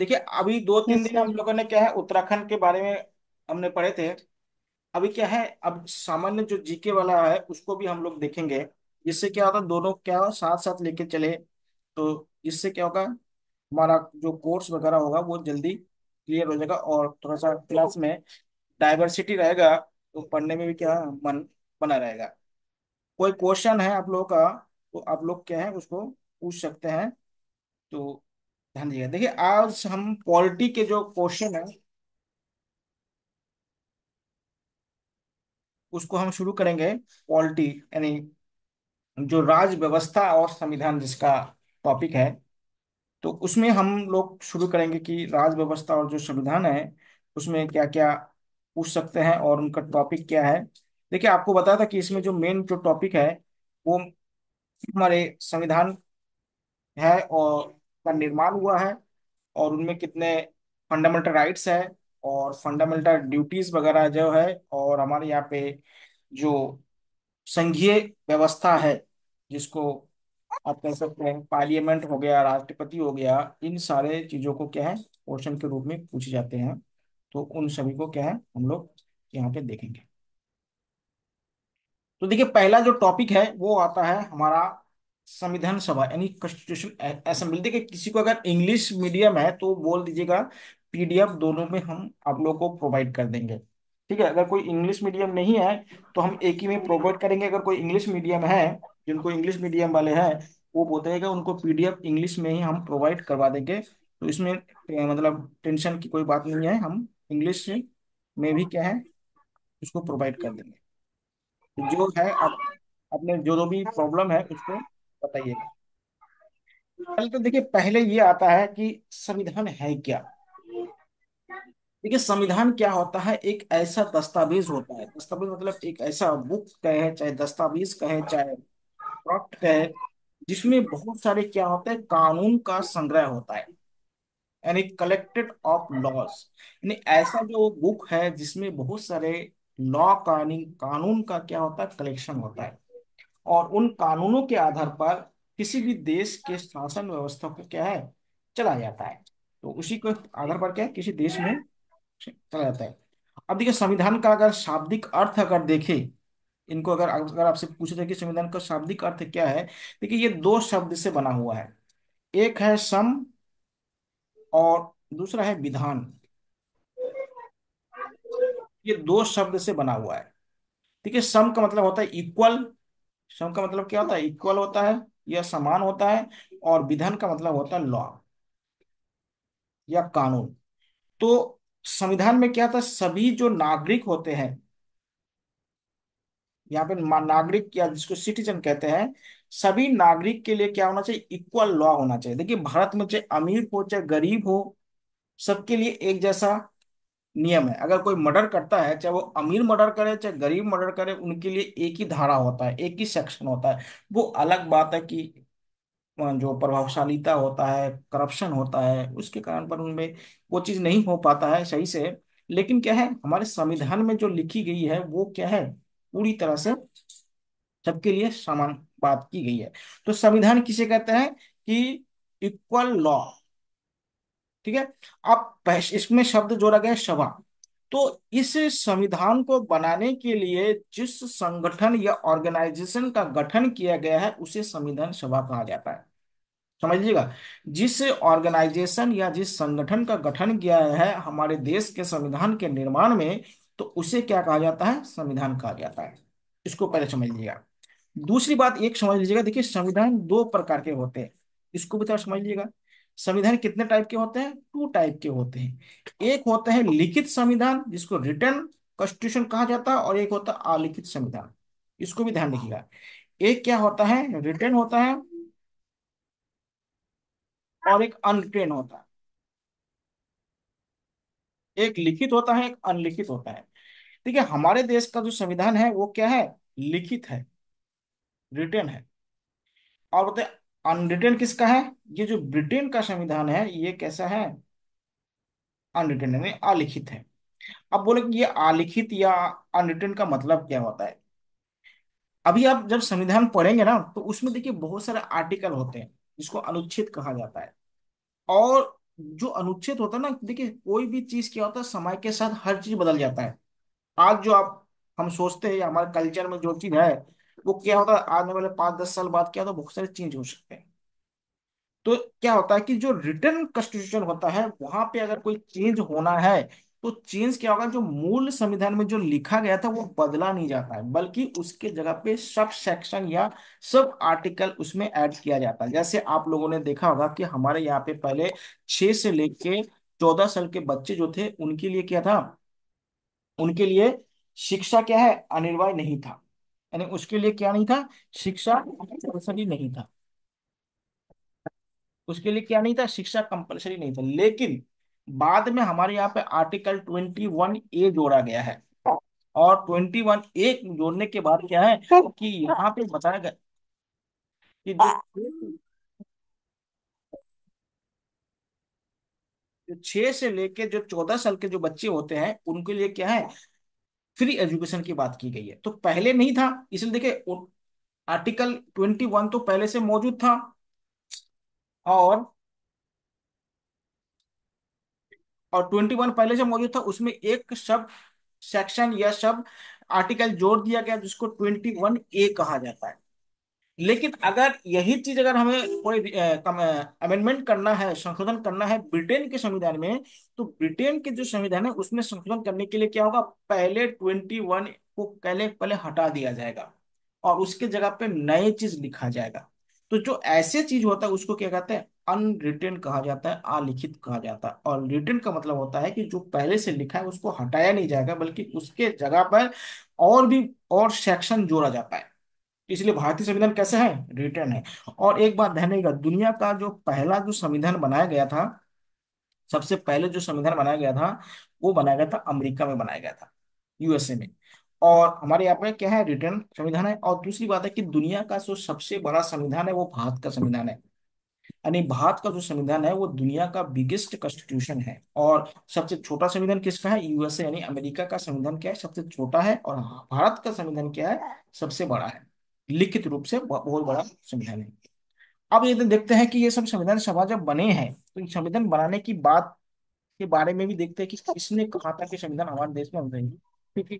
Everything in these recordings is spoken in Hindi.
देखिए अभी दो तीन दिन अच्छा। हम लोगों ने क्या है उत्तराखंड के बारे में हमने पढ़े थे अभी क्या है अब सामान्य जो जीके वाला है उसको भी हम लोग देखेंगे जिससे क्या होता है दोनों क्या साथ साथ लेके चले तो इससे क्या होगा हमारा जो कोर्स वगैरह होगा वो जल्दी क्लियर हो जाएगा और थोड़ा सा क्लास में डाइवर्सिटी रहेगा तो पढ़ने में भी क्या मन बना रहेगा कोई क्वेश्चन है आप लोगों का तो आप लोग क्या है उसको पूछ सकते हैं तो ध्यान दीजिएगा देखिए आज हम पॉलिटी के जो क्वेश्चन है उसको हम शुरू करेंगे पॉलिटी यानी जो राज व्यवस्था और संविधान जिसका टॉपिक है तो उसमें हम लोग शुरू करेंगे कि राज व्यवस्था और जो संविधान है उसमें क्या क्या पूछ सकते हैं और उनका टॉपिक क्या है देखिए आपको बताया था कि इसमें जो मेन जो टॉपिक है वो हमारे संविधान है और का निर्माण हुआ है और उनमें कितने फंडामेंटल राइट्स हैं और फंडामेंटल ड्यूटीज वगैरह जो है और हमारे यहाँ पे जो संघीय व्यवस्था है जिसको आप कह सकते हैं पार्लियामेंट हो गया राष्ट्रपति हो गया इन सारे चीजों को क्या है क्वेश्चन के रूप में पूछे जाते हैं तो उन सभी को क्या है हम लोग यहाँ पे देखेंगे तो देखिए पहला जो टॉपिक है वो आता है हमारा संविधान सभा यानी कॉन्स्टिट्यूशन असेंबली देखिए किसी को अगर इंग्लिश मीडियम है तो बोल दीजिएगा पीडीएफ दोनों में हम आप लोगों को प्रोवाइड कर देंगे ठीक है अगर कोई इंग्लिश मीडियम नहीं है तो हम एक ही में प्रोवाइड करेंगे अगर कोई इंग्लिश मीडियम है जिनको इंग्लिश मीडियम वाले हैं वो बताएगा उनको पीडीएफ इंग्लिश में ही हम प्रोवाइड करवा देंगे तो इसमें मतलब टेंशन की कोई बात नहीं है हम इंग्लिश में भी क्या है उसको प्रोवाइड कर देंगे जो है आप अपने जो भी प्रॉब्लम है उसको बताइएगा पहले तो देखिए पहले ये आता है कि संविधान है क्या देखिए संविधान क्या होता है एक ऐसा दस्तावेज होता है दस्तावेज मतलब एक ऐसा बुक कहे चाहे दस्तावेज कहे चाहे प्रोडक्ट कहे जिसमें बहुत सारे क्या होता है कानून का संग्रह होता है यानी कलेक्टेड ऑफ लॉज यानी ऐसा जो बुक है जिसमें बहुत सारे लॉ कानून कानून का क्या होता है कलेक्शन होता है और उन कानूनों के आधार पर किसी भी देश के शासन व्यवस्था को क्या है चला जाता है तो उसी के आधार पर क्या है किसी देश में चला जाता है अब देखिए संविधान का अगर शाब्दिक अर्थ अगर देखे इनको अगर अगर आपसे पूछे तो कि संविधान का शाब्दिक अर्थ क्या है देखिए ये दो शब्द से बना हुआ है एक है सम और दूसरा है विधान ये दो शब्द से बना हुआ है ठीक है सम का मतलब होता है इक्वल सम का मतलब क्या होता है इक्वल होता है या समान होता है और विधान का मतलब होता है लॉ या कानून तो संविधान में क्या था सभी जो नागरिक होते हैं यहाँ पे नागरिक या जिसको सिटीजन कहते हैं सभी नागरिक के लिए क्या होना चाहिए इक्वल लॉ होना चाहिए देखिए भारत में चाहे अमीर हो चाहे गरीब हो सबके लिए एक जैसा नियम है अगर कोई मर्डर करता है चाहे वो अमीर मर्डर करे चाहे गरीब मर्डर करे उनके लिए एक ही धारा होता है एक ही सेक्शन होता है वो अलग बात है कि जो प्रभावशालीता होता है करप्शन होता है उसके कारण पर उनमें वो चीज़ नहीं हो पाता है सही से लेकिन क्या है हमारे संविधान में जो लिखी गई है वो क्या है पूरी तरह से सबके लिए समान बात की गई है तो संविधान किसे कहते हैं कि इक्वल लॉ ठीक है अब इसमें शब्द जोड़ा गया सभा तो इस संविधान को बनाने के लिए जिस संगठन या ऑर्गेनाइजेशन का गठन किया गया है उसे संविधान सभा कहा जाता है समझ लीजिएगा जिस ऑर्गेनाइजेशन या जिस संगठन का गठन किया है हमारे देश के संविधान के निर्माण में तो उसे क्या कहा जाता है संविधान कहा जाता है इसको पहले समझ लीजिएगा दूसरी बात एक समझ लीजिएगा देखिए संविधान दो प्रकार के होते हैं इसको भी समझ लीजिएगा संविधान कितने टाइप के होते हैं टू टाइप के होते हैं एक होते हैं लिखित संविधान जिसको रिटर्न कॉन्स्टिट्यूशन कहा जाता है और एक होता है अलिखित संविधान इसको भी ध्यान रखिएगा एक क्या होता है रिटर्न होता है और एक अनरिटर्न होता है एक लिखित होता है एक अनलिखित होता है ठीक है हमारे देश का जो संविधान है वो क्या है लिखित है रिटर्न है और बताए अनरिटेन किसका है ये जो ब्रिटेन का संविधान है ये कैसा है अनरिटेन यानी अलिखित है अब बोले कि ये अलिखित या अनरिटेन का मतलब क्या होता है अभी आप जब संविधान पढ़ेंगे ना तो उसमें देखिए बहुत सारे आर्टिकल होते हैं जिसको अनुच्छेद कहा जाता है और जो अनुच्छेद होता है ना देखिए कोई भी चीज क्या होता है समय के साथ हर चीज बदल जाता है आज जो आप हम सोचते हैं हमारे कल्चर में जो चीज है वो क्या होता है आने वाले पांच दस साल बाद क्या होता है बहुत सारे चेंज हो सकते हैं तो क्या होता है कि जो रिटर्न कॉन्स्टिट्यूशन होता है वहां पे अगर कोई चेंज होना है तो चेंज क्या होगा जो मूल संविधान में जो लिखा गया था वो बदला नहीं जाता है बल्कि उसके जगह पे सब सेक्शन या सब आर्टिकल उसमें ऐड किया जाता है जैसे आप लोगों ने देखा होगा कि हमारे यहाँ पे पहले छह से लेके चौदह साल के बच्चे जो थे उनके लिए क्या था उनके लिए शिक्षा क्या है अनिवार्य नहीं था यानी उसके लिए क्या नहीं था शिक्षा कंपल्सरी नहीं था उसके लिए क्या नहीं था शिक्षा कंपल्सरी नहीं था लेकिन बाद में हमारे यहाँ पे आर्टिकल ट्वेंटी वन ए जोड़ा गया है और ट्वेंटी वन ए जोड़ने के बाद क्या है कि यहाँ पे बताया गया कि जो छह से लेके जो चौदह साल के जो बच्चे होते हैं उनके लिए क्या है फ्री एजुकेशन की बात की गई है तो पहले नहीं था इसलिए देखिए आर्टिकल 21 तो पहले से मौजूद था और और 21 पहले से मौजूद था उसमें एक सब सेक्शन या सब आर्टिकल जोड़ दिया गया जिसको 21 ए कहा जाता है लेकिन अगर यही चीज अगर हमें कोई अमेंडमेंट करना है संशोधन करना है ब्रिटेन के संविधान में तो ब्रिटेन के जो संविधान है उसमें संशोधन करने के लिए क्या होगा पहले ट्वेंटी वन को पहले पहले हटा दिया जाएगा और उसके जगह पे नए चीज लिखा जाएगा तो जो ऐसे चीज होता है उसको क्या कहते हैं अनरिटेन कहा जाता है अलिखित कहा जाता है और रिटेन का मतलब होता है कि जो पहले से लिखा है उसको हटाया नहीं जाएगा बल्कि उसके जगह पर और भी और सेक्शन जोड़ा जाता है तो इसलिए भारतीय संविधान कैसे है रिटर्न है और एक बात ध्यान रखिएगा दुनिया का जो पहला जो संविधान बनाया गया था सबसे पहले जो संविधान बनाया गया था वो बनाया गया था अमेरिका में बनाया गया था यूएसए में और हमारे यहाँ पे क्या है रिटर्न संविधान है और दूसरी बात है कि दुनिया का जो सबसे बड़ा संविधान है वो भारत का संविधान है यानी भारत का जो संविधान है वो दुनिया का बिगेस्ट कॉन्स्टिट्यूशन है और सबसे छोटा संविधान किसका है यूएसए यानी अमेरिका का संविधान क्या है सबसे छोटा है और भारत का संविधान क्या है सबसे बड़ा है लिखित रूप से बहुत बड़ा हाँ। संविधान है अब यदि देखते हैं कि ये सब संविधान सभा जब बने हैं तो संविधान बनाने की बात के बारे में भी देखते हैं कि किसने कहा था कि संविधान हमारे देश में बनेंगे क्योंकि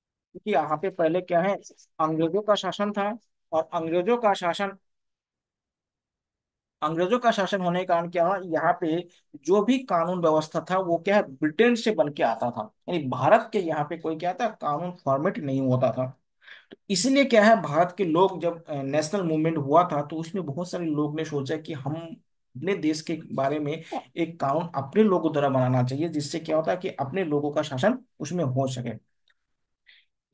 क्योंकि यहाँ पे पहले क्या है अंग्रेजों का शासन था और अंग्रेजों का शासन अंग्रेजों का शासन होने के कारण क्या हुआ यहाँ पे जो भी कानून व्यवस्था था वो क्या है ब्रिटेन से बन के आता था यानी भारत के यहाँ पे कोई क्या था कानून फॉर्मेट नहीं होता था तो इसीलिए क्या है भारत के लोग जब नेशनल मूवमेंट हुआ था तो उसमें बहुत सारे लोग ने सोचा कि हम अपने देश के बारे में एक कानून अपने लोगों द्वारा बनाना चाहिए जिससे क्या होता है कि अपने लोगों का शासन उसमें हो सके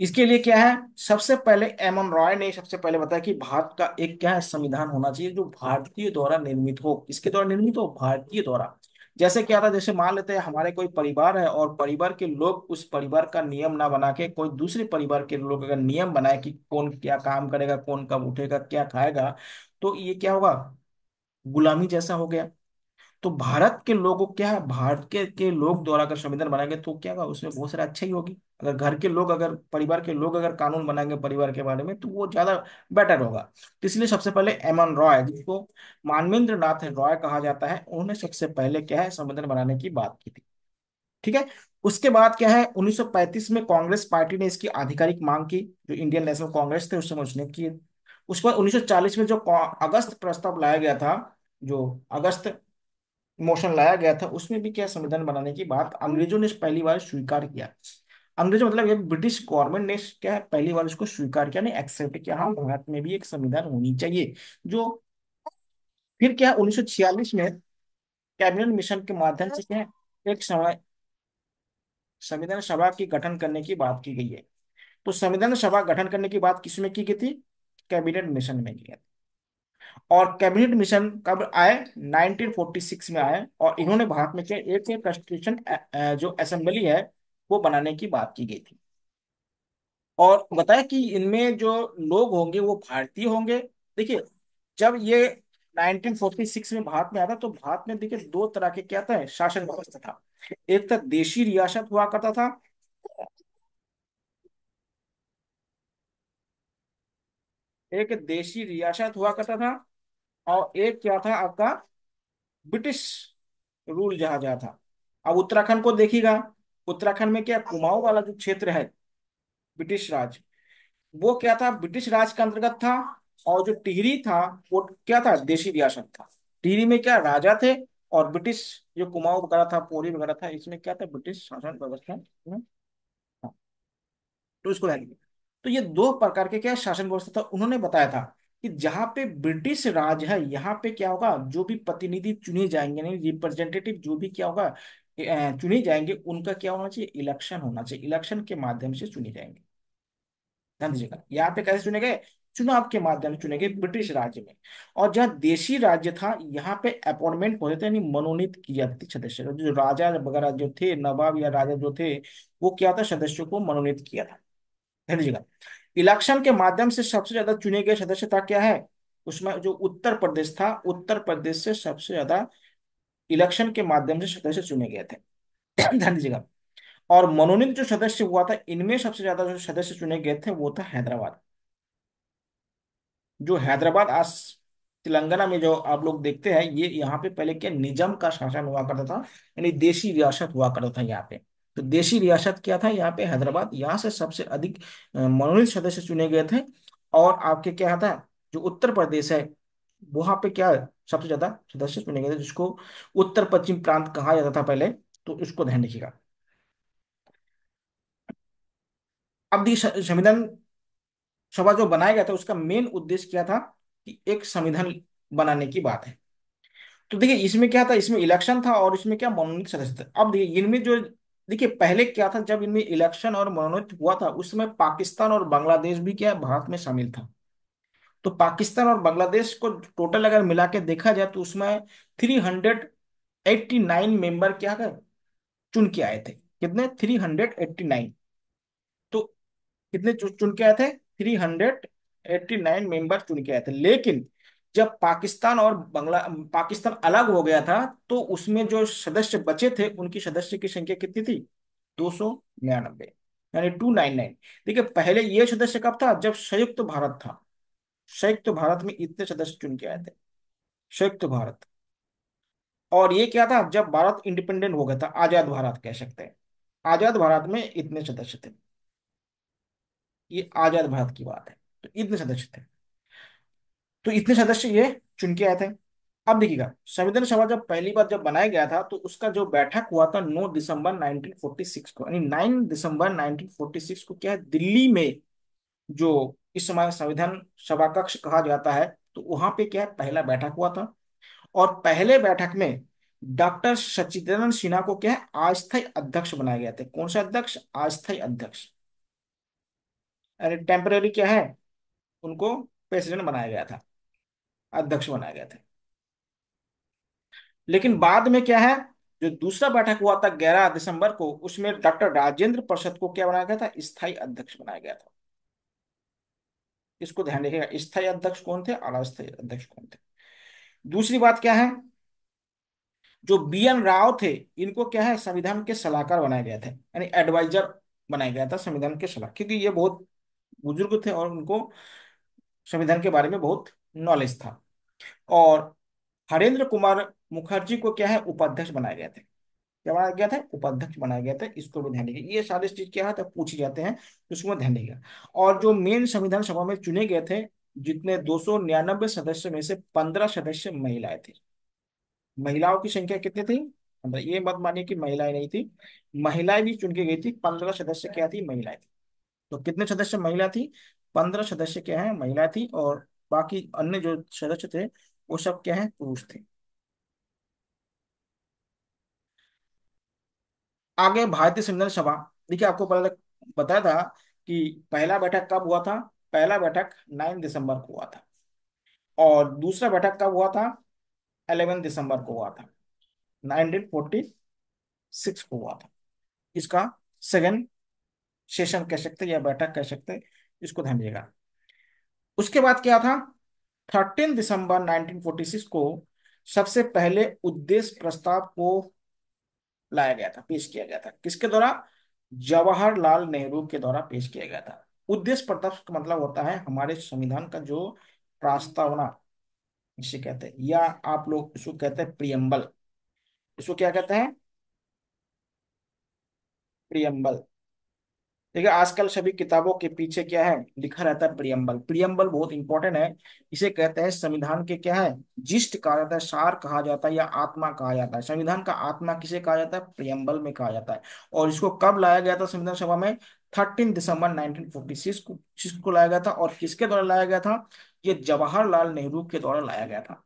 इसके लिए क्या है सबसे पहले एम एम रॉय ने सबसे पहले बताया कि भारत का एक क्या है संविधान होना चाहिए जो भारतीय द्वारा निर्मित हो किसके द्वारा निर्मित हो भारतीय द्वारा जैसे क्या था जैसे मान लेते हैं हमारे कोई परिवार है और परिवार के लोग उस परिवार का नियम ना बना के कोई दूसरे परिवार के लोग अगर नियम बनाए कि कौन क्या काम करेगा कौन कब उठेगा क्या खाएगा तो ये क्या होगा गुलामी जैसा हो गया तो भारत के लोगों क्या है भारत के, के लोग द्वारा अगर संविधान बनाएंगे तो क्या होगा उसमें बहुत सारे अच्छाई ही होगी अगर घर के लोग अगर परिवार के लोग अगर कानून बनाएंगे परिवार के बारे में तो वो ज्यादा बेटर होगा तो इसलिए सबसे पहले एम एन रॉय जिसको मानवेंद्र नाथ रॉय कहा जाता है उन्होंने सबसे पहले क्या है संविधान बनाने की बात की थी ठीक है उसके बाद क्या है 1935 में कांग्रेस पार्टी ने इसकी आधिकारिक मांग की जो इंडियन नेशनल कांग्रेस थे उस समय उसने की उसके बाद उन्नीस में जो अगस्त प्रस्ताव लाया गया था जो अगस्त मोशन लाया गया था उसमें भी क्या संविधान बनाने की बात अंग्रेजों ने पहली बार स्वीकार किया अंग्रेजों मतलब ये ब्रिटिश गवर्नमेंट ने क्या है पहली बार इसको स्वीकार किया नहीं एक्सेप्ट किया हाँ भारत में भी एक संविधान होनी चाहिए जो फिर क्या उन्नीस सौ छियालीस में कैबिनेट मिशन के माध्यम से क्या है एक समय संविधान सभा की गठन करने की बात की गई है तो संविधान सभा गठन करने की बात किसमें की गई थी कैबिनेट मिशन में की और कैबिनेट मिशन कब आए 1946 में आए और इन्होंने भारत में क्या एक कॉन्स्टिट्यूशन जो असेंबली है वो बनाने की बात की गई थी और बताया कि इनमें जो लोग होंगे वो भारतीय होंगे देखिए जब ये 1946 में भारत में आता तो भारत में देखिए दो तरह के क्या था शासन व्यवस्था था एक तो देशी रियासत हुआ करता था एक देशी रियासत हुआ करता था और एक क्या था आपका ब्रिटिश रूल जहां जहां था अब उत्तराखंड को देखिएगा उत्तराखंड में क्या कुमाऊं वाला जो क्षेत्र है ब्रिटिश राज वो क्या था ब्रिटिश राज के अंतर्गत था और जो टिहरी था वो क्या था देशी रियासत था टिहरी में क्या राजा थे और ब्रिटिश जो कुमाऊं वगैरह था पोरी वगैरह था इसमें क्या था ब्रिटिश शासन व्यवस्था तो इसको तो ये दो प्रकार के क्या शासन व्यवस्था था उन्होंने बताया था कि जहां पे ब्रिटिश राज है यहाँ पे क्या होगा जो भी प्रतिनिधि चुने जाएंगे रिप्रेजेंटेटिव जो भी क्या होगा चुने जाएंगे उनका क्या होना चाहिए इलेक्शन होना चाहिए इलेक्शन के माध्यम से चुने जाएंगे ध्यान दीजिएगा यहाँ पे कैसे चुने गए चुनाव के माध्यम से चुने गए ब्रिटिश राज्य में और जहाँ देशी राज्य था यहाँ पे अपॉइंटमेंट होते थे मनोनीत की जाती थी सदस्य जो राजा वगैरह जो थे नवाब या राजा जो थे वो क्या था सदस्यों को मनोनीत किया था ध्यान दीजिएगा इलेक्शन के माध्यम से सबसे ज्यादा चुने गए सदस्य था क्या है उसमें जो उत्तर प्रदेश था उत्तर प्रदेश से सबसे ज्यादा इलेक्शन के माध्यम से सदस्य चुने गए थे ध्यान दीजिएगा और मनोनीत जो सदस्य हुआ था इनमें सबसे ज्यादा जो सदस्य चुने गए थे वो था हैदराबाद जो हैदराबाद आज तेलंगाना में जो आप लोग देखते हैं ये यहाँ पे पहले क्या निजम का शासन हुआ करता था यानी देशी रियासत हुआ करता था यहाँ पे तो देशी रियासत क्या था यहाँ पे हैदराबाद यहाँ से सबसे अधिक मनोनीत सदस्य चुने गए थे और आपके क्या था जो उत्तर प्रदेश है वहां पे क्या सबसे ज्यादा सदस्य मिलेंगे तो जिसको उत्तर पश्चिम प्रांत कहा जाता था पहले तो उसको ध्यान रखिएगा अब देखिए संविधान सभा जो बनाया गया था उसका मेन उद्देश्य क्या था कि एक संविधान बनाने की बात है तो देखिए इसमें क्या था इसमें इलेक्शन था और इसमें क्या मनोनीत सदस्य था अब देखिए इनमें जो देखिए पहले क्या था जब इनमें इलेक्शन और मनोनीत हुआ था उस समय पाकिस्तान और बांग्लादेश भी क्या भारत में शामिल था तो पाकिस्तान और बांग्लादेश को टोटल अगर मिला के देखा जाए तो उसमें three hundred eighty nine member क्या कर चुन के आए थे कितने थ्री हंड्रेड एट्टी नाइन तो कितने चुन के आए थे three hundred eighty nine member चुन के आए थे लेकिन जब पाकिस्तान और बांग्ला पाकिस्तान अलग हो गया था तो उसमें जो सदस्य बचे थे उनकी सदस्य की संख्या कितनी थी दो सौ निन्यानबे यानी टू नाइन नाइन देखिए पहले ये सदस्य कब था जब संयुक्त तो भारत था संयुक्त भारत में इतने सदस्य चुन के आए थे संयुक्त भारत और ये क्या था जब भारत इंडिपेंडेंट हो गया था आजाद भारत कह सकते हैं आजाद भारत में इतने सदस्य थे ये आजाद भारत की बात है तो इतने सदस्य थे तो इतने सदस्य ये चुन के आए थे अब देखिएगा संविधान सभा जब पहली बार जब बनाया गया था तो उसका जो बैठक हुआ था 9 दिसंबर 1946 को यानी 9 दिसंबर 1946 को क्या है दिल्ली में जो इस समय संविधान सभा कक्ष कहा जाता है तो वहां पे क्या पहला बैठक हुआ था और पहले बैठक में डॉक्टर सचिदानंद सिन्हा को क्या है अस्थायी अध्यक्ष बनाया गया था कौन सा अध्यक्ष अस्थायी अध्यक्ष अरे टेम्पररी क्या है उनको प्रेसिडेंट बनाया गया था अध्यक्ष बनाया गया था लेकिन बाद में क्या है जो दूसरा बैठक हुआ था 11 दिसंबर को उसमें डॉक्टर राजेंद्र प्रसाद को क्या बनाया गया था स्थायी अध्यक्ष बनाया गया था इसको ध्यान रखिएगा स्थायी अध्यक्ष कौन थे और अस्थायी अध्यक्ष कौन थे दूसरी बात क्या है जो बी एन राव थे इनको क्या है संविधान के सलाहकार बनाया गया था यानी एडवाइजर बनाया गया था संविधान के सलाह क्योंकि ये बहुत बुजुर्ग थे और उनको संविधान के बारे में बहुत नॉलेज था और हरेंद्र कुमार मुखर्जी को क्या है उपाध्यक्ष बनाया गया था क्या बनाया गया था उपाध्यक्ष बनाया गया था इसको भी ध्यान देगा ये सारे चीज क्या है पूछे जाते हैं तो उसमें ध्यान देगा और जो मेन संविधान सभा में चुने गए थे जितने दो सदस्य में से पंद्रह सदस्य महिलाएं थे महिलाओं की संख्या कितनी थी ये मत मानिए कि महिलाएं नहीं थी महिलाएं भी चुन गई थी पंद्रह सदस्य क्या थी महिलाएं थी तो कितने सदस्य महिला थी पंद्रह सदस्य क्या है महिला थी और बाकी अन्य जो सदस्य थे वो सब क्या है पुरुष थे आगे भारतीय संविधान सभा देखिए आपको पहले बताया था कि पहला बैठक कब हुआ था पहला बैठक नाइन दिसंबर को हुआ था और दूसरा बैठक कब हुआ था अलेवन दिसंबर को हुआ था 1946 को हुआ था इसका सेकेंड सेशन कह सकते या बैठक कह सकते इसको ध्यान दिएगा उसके बाद क्या था 13 दिसंबर 1946 को सबसे पहले उद्देश्य प्रस्ताव को लाया गया था पेश किया गया था किसके द्वारा जवाहरलाल नेहरू के द्वारा पेश किया गया था उद्देश्य प्रताप का मतलब होता है हमारे संविधान का जो प्रस्तावना इसे कहते हैं या आप लोग इसको कहते हैं प्रियम्बल इसको क्या कहते हैं प्रियम्बल देखिए आजकल सभी किताबों के पीछे क्या है लिखा रहता है प्रियम्बल प्रियम्बल बहुत इंपॉर्टेंट है इसे कहते हैं संविधान के क्या है जिष्ट कहा जाता है सार कहा जाता है या आत्मा कहा जाता है संविधान का आत्मा किसे कहा जाता है प्रियम्बल में कहा जाता है और इसको कब लाया गया था संविधान सभा में थर्टीन दिसंबर नाइनटीन को को लाया गया था और किसके द्वारा लाया गया था ये जवाहरलाल नेहरू के द्वारा लाया गया था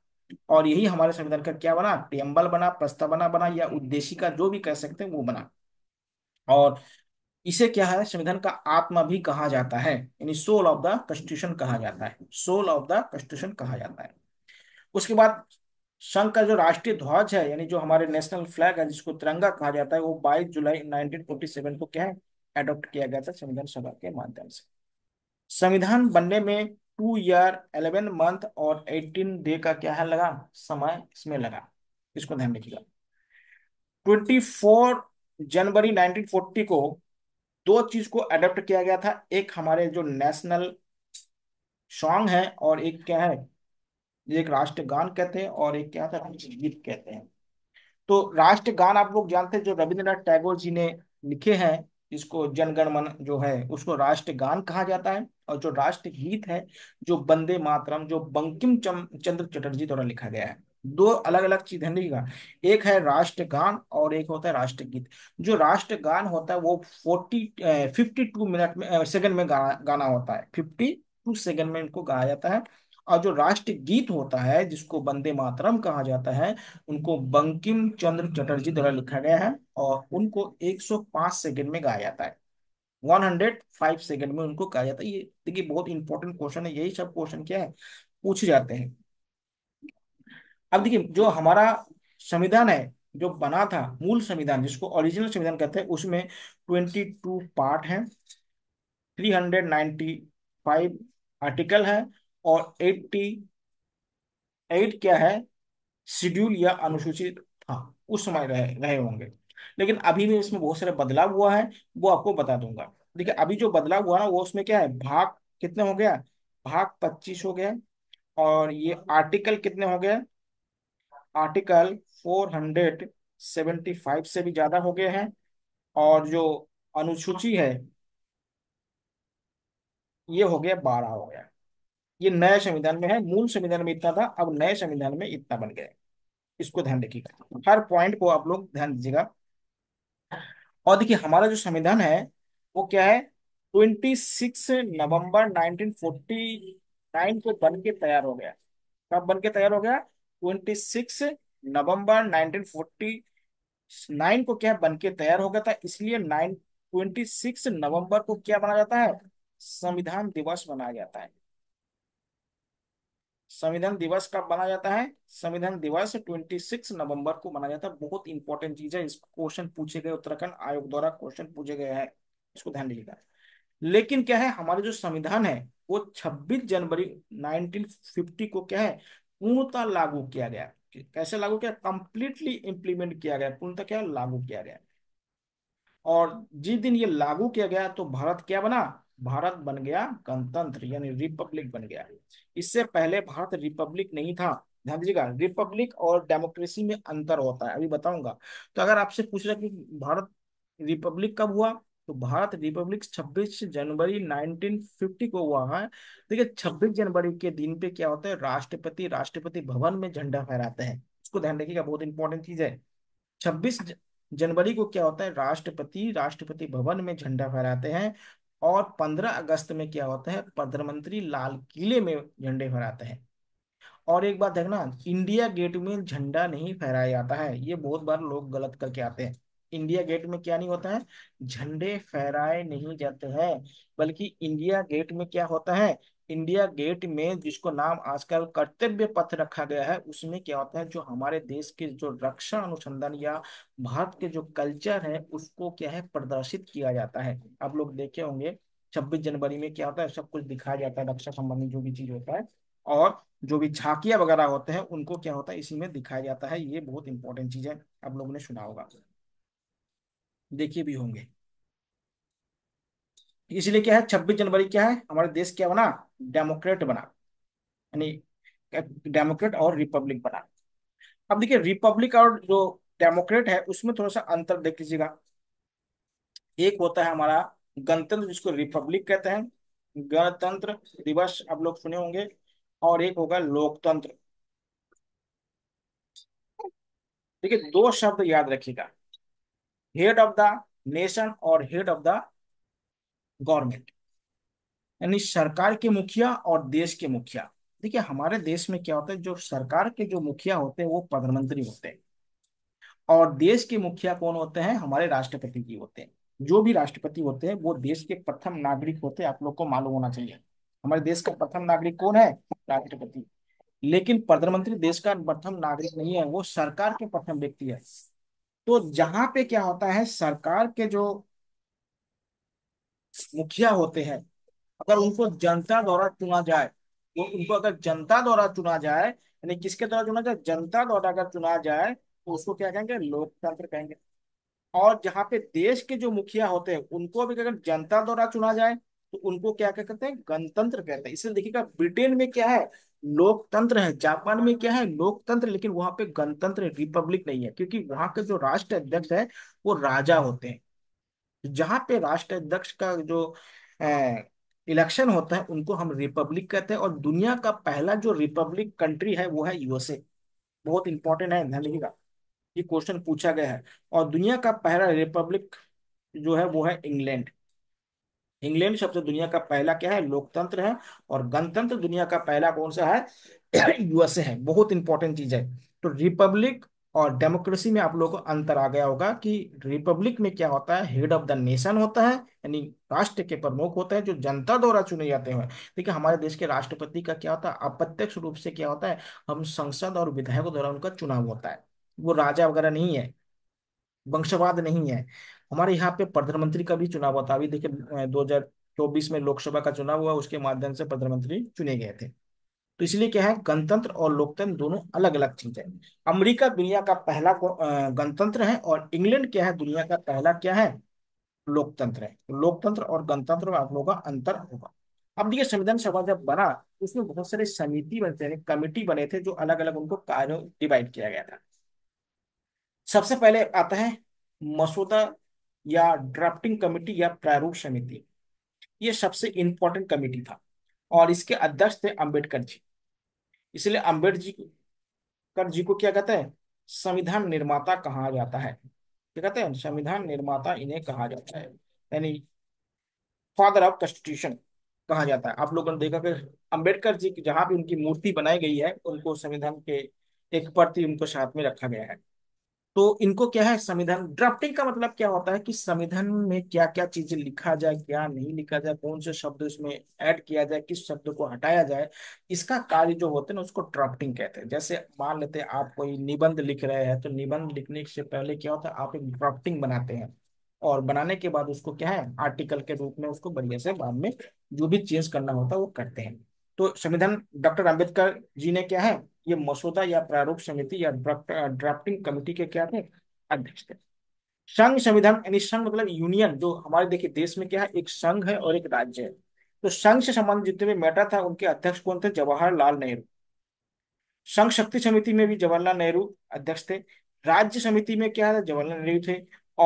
और यही हमारे संविधान का क्या बना प्रियम्बल बना प्रस्तावना बना या उद्देश्य जो भी कह सकते हैं वो बना और इसे क्या है संविधान का आत्मा भी कहा जाता है यानी सोल ऑफ द कॉन्स्टिट्यूशन कहा जाता है सोल ऑफ द कॉन्स्टिट्यूशन कहा जाता है उसके बाद संघ का जो राष्ट्रीय ध्वज है यानी जो हमारे नेशनल फ्लैग है जिसको तिरंगा कहा जाता है वो 22 जुलाई 1947 को क्या है एडॉप्ट किया गया था संविधान सभा के माध्यम से संविधान बनने में टू ईयर एलेवन मंथ और एटीन डे का क्या है लगा समय इसमें लगा इसको ध्यान रखिएगा 24 जनवरी 1940 को दो चीज को अडोप्ट किया गया था एक हमारे जो नेशनल सॉन्ग है और एक क्या है एक राष्ट्रगान कहते हैं और एक क्या था गीत कहते हैं तो राष्ट्रगान आप लोग जानते हैं जो रविंद्रनाथ टैगोर जी ने लिखे हैं जिसको जनगणमन जो है उसको राष्ट्रगान कहा जाता है और जो राष्ट्रगीत है जो बंदे मातरम जो बंकिम चंद्र चटर्जी द्वारा लिखा गया है दो अलग अलग चीज है देखिएगा एक है राष्ट्रगान और एक होता है राष्ट्रगीत जो राष्ट्रगान होता है वो फोर्टी फिफ्टी टू मिनट में सेकंड में गाना गाना होता है फिफ्टी टू सेकंड में इनको गाया जाता है और जो राष्ट्रगीत होता है जिसको बंदे मातरम कहा जाता है उनको बंकिम चंद्र चटर्जी द्वारा लिखा गया है और उनको एक सेकंड में गाया जाता है 105 सेकंड में उनको कहा जाता है ये देखिए बहुत इंपॉर्टेंट क्वेश्चन है यही सब क्वेश्चन क्या है पूछे जाते हैं अब देखिए जो हमारा संविधान है जो बना था मूल संविधान जिसको ओरिजिनल संविधान कहते हैं उसमें ट्वेंटी टू पार्ट हैं three hundred ninety five article है और एट्टी एट क्या है शेड्यूल या अनुसूचित था हाँ, उस समय रहे रहे होंगे लेकिन अभी भी इसमें बहुत सारे बदलाव हुआ है वो आपको बता दूंगा देखिए अभी जो बदलाव हुआ ना वो उसमें क्या है भाग कितने हो गया भाग पच्चीस हो गया और ये आर्टिकल कितने हो गया आर्टिकल 475 से भी ज्यादा हो गए हैं और जो अनुसूची है ये हो गया बारह हो गया ये नए संविधान में है मूल संविधान में इतना था अब नए संविधान में इतना बन गया इसको ध्यान रखिएगा हर पॉइंट को आप लोग ध्यान दीजिएगा और देखिए हमारा जो संविधान है वो क्या है 26 नवंबर 1949 को बन के तैयार हो गया कब बन के तैयार हो गया 26 नवंबर 1949 को क्या बनके तैयार हो गया था इसलिए 9 26 नवंबर को क्या बना जाता है संविधान दिवस बनाया जाता है संविधान दिवस कब बनाया जाता है संविधान दिवस 26 नवंबर को मनाया जाता है बहुत इंपॉर्टेंट चीज है इस क्वेश्चन पूछे गए उत्तराखंड आयोग द्वारा क्वेश्चन पूछे गए हैं इसको ध्यान दीजिएगा लेकिन क्या है हमारे जो संविधान है वो 26 जनवरी 1950 को क्या है पूर्णता लागू किया गया कैसे लागू किया कंप्लीटली इंप्लीमेंट किया गया पूर्णता क्या लागू किया गया और जिस दिन ये लागू किया गया तो भारत क्या बना भारत बन गया गणतंत्र यानी रिपब्लिक बन गया इससे पहले भारत रिपब्लिक नहीं था ध्यान दीजिएगा रिपब्लिक और डेमोक्रेसी में अंतर होता है अभी बताऊंगा तो अगर आपसे पूछ रहा कि भारत रिपब्लिक कब हुआ तो भारत रिपब्लिक 26 जनवरी 1950 को हुआ है देखिए 26 जनवरी के दिन पे क्या होता है राष्ट्रपति राष्ट्रपति भवन में झंडा फहराते हैं उसको ध्यान रखिएगा बहुत इंपॉर्टेंट चीज है 26 जनवरी को क्या होता है राष्ट्रपति राष्ट्रपति भवन में झंडा फहराते हैं और 15 अगस्त में क्या होता है प्रधानमंत्री लाल किले में झंडे फहराते हैं और एक बात देखना इंडिया गेट में झंडा नहीं फहराया जाता है ये बहुत बार लोग गलत करके आते हैं इंडिया गेट में क्या नहीं होता है झंडे फहराए नहीं जाते हैं बल्कि इंडिया गेट में क्या होता है इंडिया गेट में जिसको नाम आजकल कर्तव्य पथ रखा गया है उसमें क्या होता है जो हमारे देश के जो रक्षा अनुसंधान या भारत के जो कल्चर है उसको क्या है प्रदर्शित किया जाता है आप लोग देखे होंगे छब्बीस जनवरी में क्या होता है सब कुछ दिखाया जाता है रक्षा संबंधी जो भी चीज होता है और जो भी झांकियां वगैरह होते हैं उनको क्या होता है इसी में दिखाया जाता है ये बहुत इंपॉर्टेंट चीज है आप लोगों ने सुना होगा देखे भी होंगे इसलिए क्या है छब्बीस जनवरी क्या है हमारा देश क्या बना डेमोक्रेट बना यानी डेमोक्रेट और रिपब्लिक बना अब देखिए रिपब्लिक और जो डेमोक्रेट है उसमें थोड़ा सा अंतर देख लीजिएगा एक होता है हमारा गणतंत्र जिसको रिपब्लिक कहते हैं गणतंत्र दिवस आप लोग सुने होंगे और एक होगा लोकतंत्र देखिए दो शब्द याद रखिएगा हेड ऑफ द नेशन और हेड ऑफ द गवर्नमेंट यानी सरकार के मुखिया और देश के मुखिया देखिए हमारे देश में क्या होता है जो सरकार के जो मुखिया होते हैं वो प्रधानमंत्री होते हैं और देश के मुखिया कौन होते हैं हमारे राष्ट्रपति जी होते हैं जो भी राष्ट्रपति होते हैं वो देश के प्रथम नागरिक होते हैं आप लोग को मालूम होना चाहिए हमारे देश का प्रथम नागरिक कौन है राष्ट्रपति लेकिन प्रधानमंत्री देश का प्रथम नागरिक नहीं है वो सरकार के प्रथम व्यक्ति है तो जहां पे क्या होता है सरकार के जो मुखिया होते हैं अगर उनको जनता द्वारा चुना जाए वो उनको अगर जनता द्वारा चुना जाए यानी किसके द्वारा चुना जाए जनता द्वारा अगर चुना जाए तो उसको क्या कहेंगे लोकतंत्र कहेंगे और जहां पे देश के जो मुखिया होते हैं उनको भी अगर जनता द्वारा चुना जाए तो उनको क्या क्या कहते हैं गणतंत्र कहते हैं इसलिए देखिएगा ब्रिटेन में क्या है लोकतंत्र है जापान में क्या है लोकतंत्र लेकिन वहां पे गणतंत्र रिपब्लिक नहीं है क्योंकि वहां के जो राष्ट्र अध्यक्ष है वो राजा होते हैं जहाँ पे राष्ट्र अध्यक्ष का जो इलेक्शन होता है उनको हम रिपब्लिक कहते हैं और दुनिया का पहला जो रिपब्लिक कंट्री है वो है यूएसए बहुत इंपॉर्टेंट है ध्यान रखिएगा ये क्वेश्चन पूछा गया है और दुनिया का पहला रिपब्लिक जो है वो है इंग्लैंड इंग्लैंड शब्द दुनिया का पहला क्या है लोकतंत्र है और गणतंत्र दुनिया का पहला कौन सा है यूएसए है बहुत इंपॉर्टेंट चीज है तो रिपब्लिक और डेमोक्रेसी में आप लोगों को अंतर आ गया होगा कि रिपब्लिक में क्या होता है हेड ऑफ द नेशन होता है यानी राष्ट्र के प्रमुख होते हैं जो जनता द्वारा चुने जाते हैं देखिए हमारे देश के राष्ट्रपति का क्या होता है अप्रत्यक्ष रूप से क्या होता है हम संसद और विधायकों द्वारा उनका चुनाव होता है वो राजा वगैरह नहीं है वंशवाद नहीं है हमारे यहाँ पे प्रधानमंत्री का भी चुनाव होता अभी देखिए दो हजार चौबीस में लोकसभा का चुनाव हुआ उसके माध्यम से प्रधानमंत्री चुने गए थे तो इसलिए क्या है गणतंत्र और लोकतंत्र दोनों अलग अलग चीज है अमरीका दुनिया का पहला गणतंत्र है और इंग्लैंड क्या है दुनिया का पहला क्या है लोकतंत्र है तो लोकतंत्र और गणतंत्र में आप लोगों का अंतर होगा अब देखिए संविधान सभा जब बना उसमें बहुत सारे समिति बनते थे कमेटी बने थे जो अलग अलग उनको कार्यों डिवाइड किया गया था सबसे पहले आता है मसौदा या ड्राफ्टिंग कमेटी या प्रारूप समिति ये सबसे इंपॉर्टेंट कमेटी था और इसके अध्यक्ष थे अंबेडकर जी इसलिए अंबेडकर जी कर जी को क्या कहते हैं संविधान निर्माता कहा जाता है क्या कहते हैं संविधान निर्माता इन्हें कहा जाता है यानी फादर ऑफ कॉन्स्टिट्यूशन कहा जाता है आप लोगों ने देखा कि अंबेडकर जी की जहाँ भी उनकी मूर्ति बनाई गई है उनको संविधान के एक प्रति उनको साथ में रखा गया है तो इनको क्या है संविधान ड्राफ्टिंग का मतलब क्या होता है कि संविधान में क्या क्या चीजें लिखा जाए क्या नहीं लिखा जाए कौन से शब्द उसमें ऐड किया जाए किस शब्द को हटाया जाए इसका कार्य जो होते है ना उसको ड्राफ्टिंग कहते हैं जैसे मान लेते हैं आप कोई निबंध लिख रहे हैं तो निबंध लिखने से पहले क्या होता है आप एक ड्राफ्टिंग बनाते हैं और बनाने के बाद उसको क्या है आर्टिकल के रूप में उसको बढ़िया से बाद में जो भी चेंज करना होता है वो करते हैं तो संविधान डॉक्टर अम्बेडकर जी ने क्या है ये मसौदा या प्रारूप समिति या ड्राफ्टिंग कमेटी के क्या थे अध्यक्ष थे संघ संविधान यानी संघ मतलब यूनियन जो हमारे देखिए देश में क्या है एक संघ है और एक राज्य है तो संघ से संबंधित जितने भी मैटर था उनके अध्यक्ष कौन थे जवाहरलाल नेहरू संघ शक्ति समिति में भी जवाहरलाल नेहरू अध्यक्ष थे राज्य समिति में क्या है जवाहरलाल नेहरू थे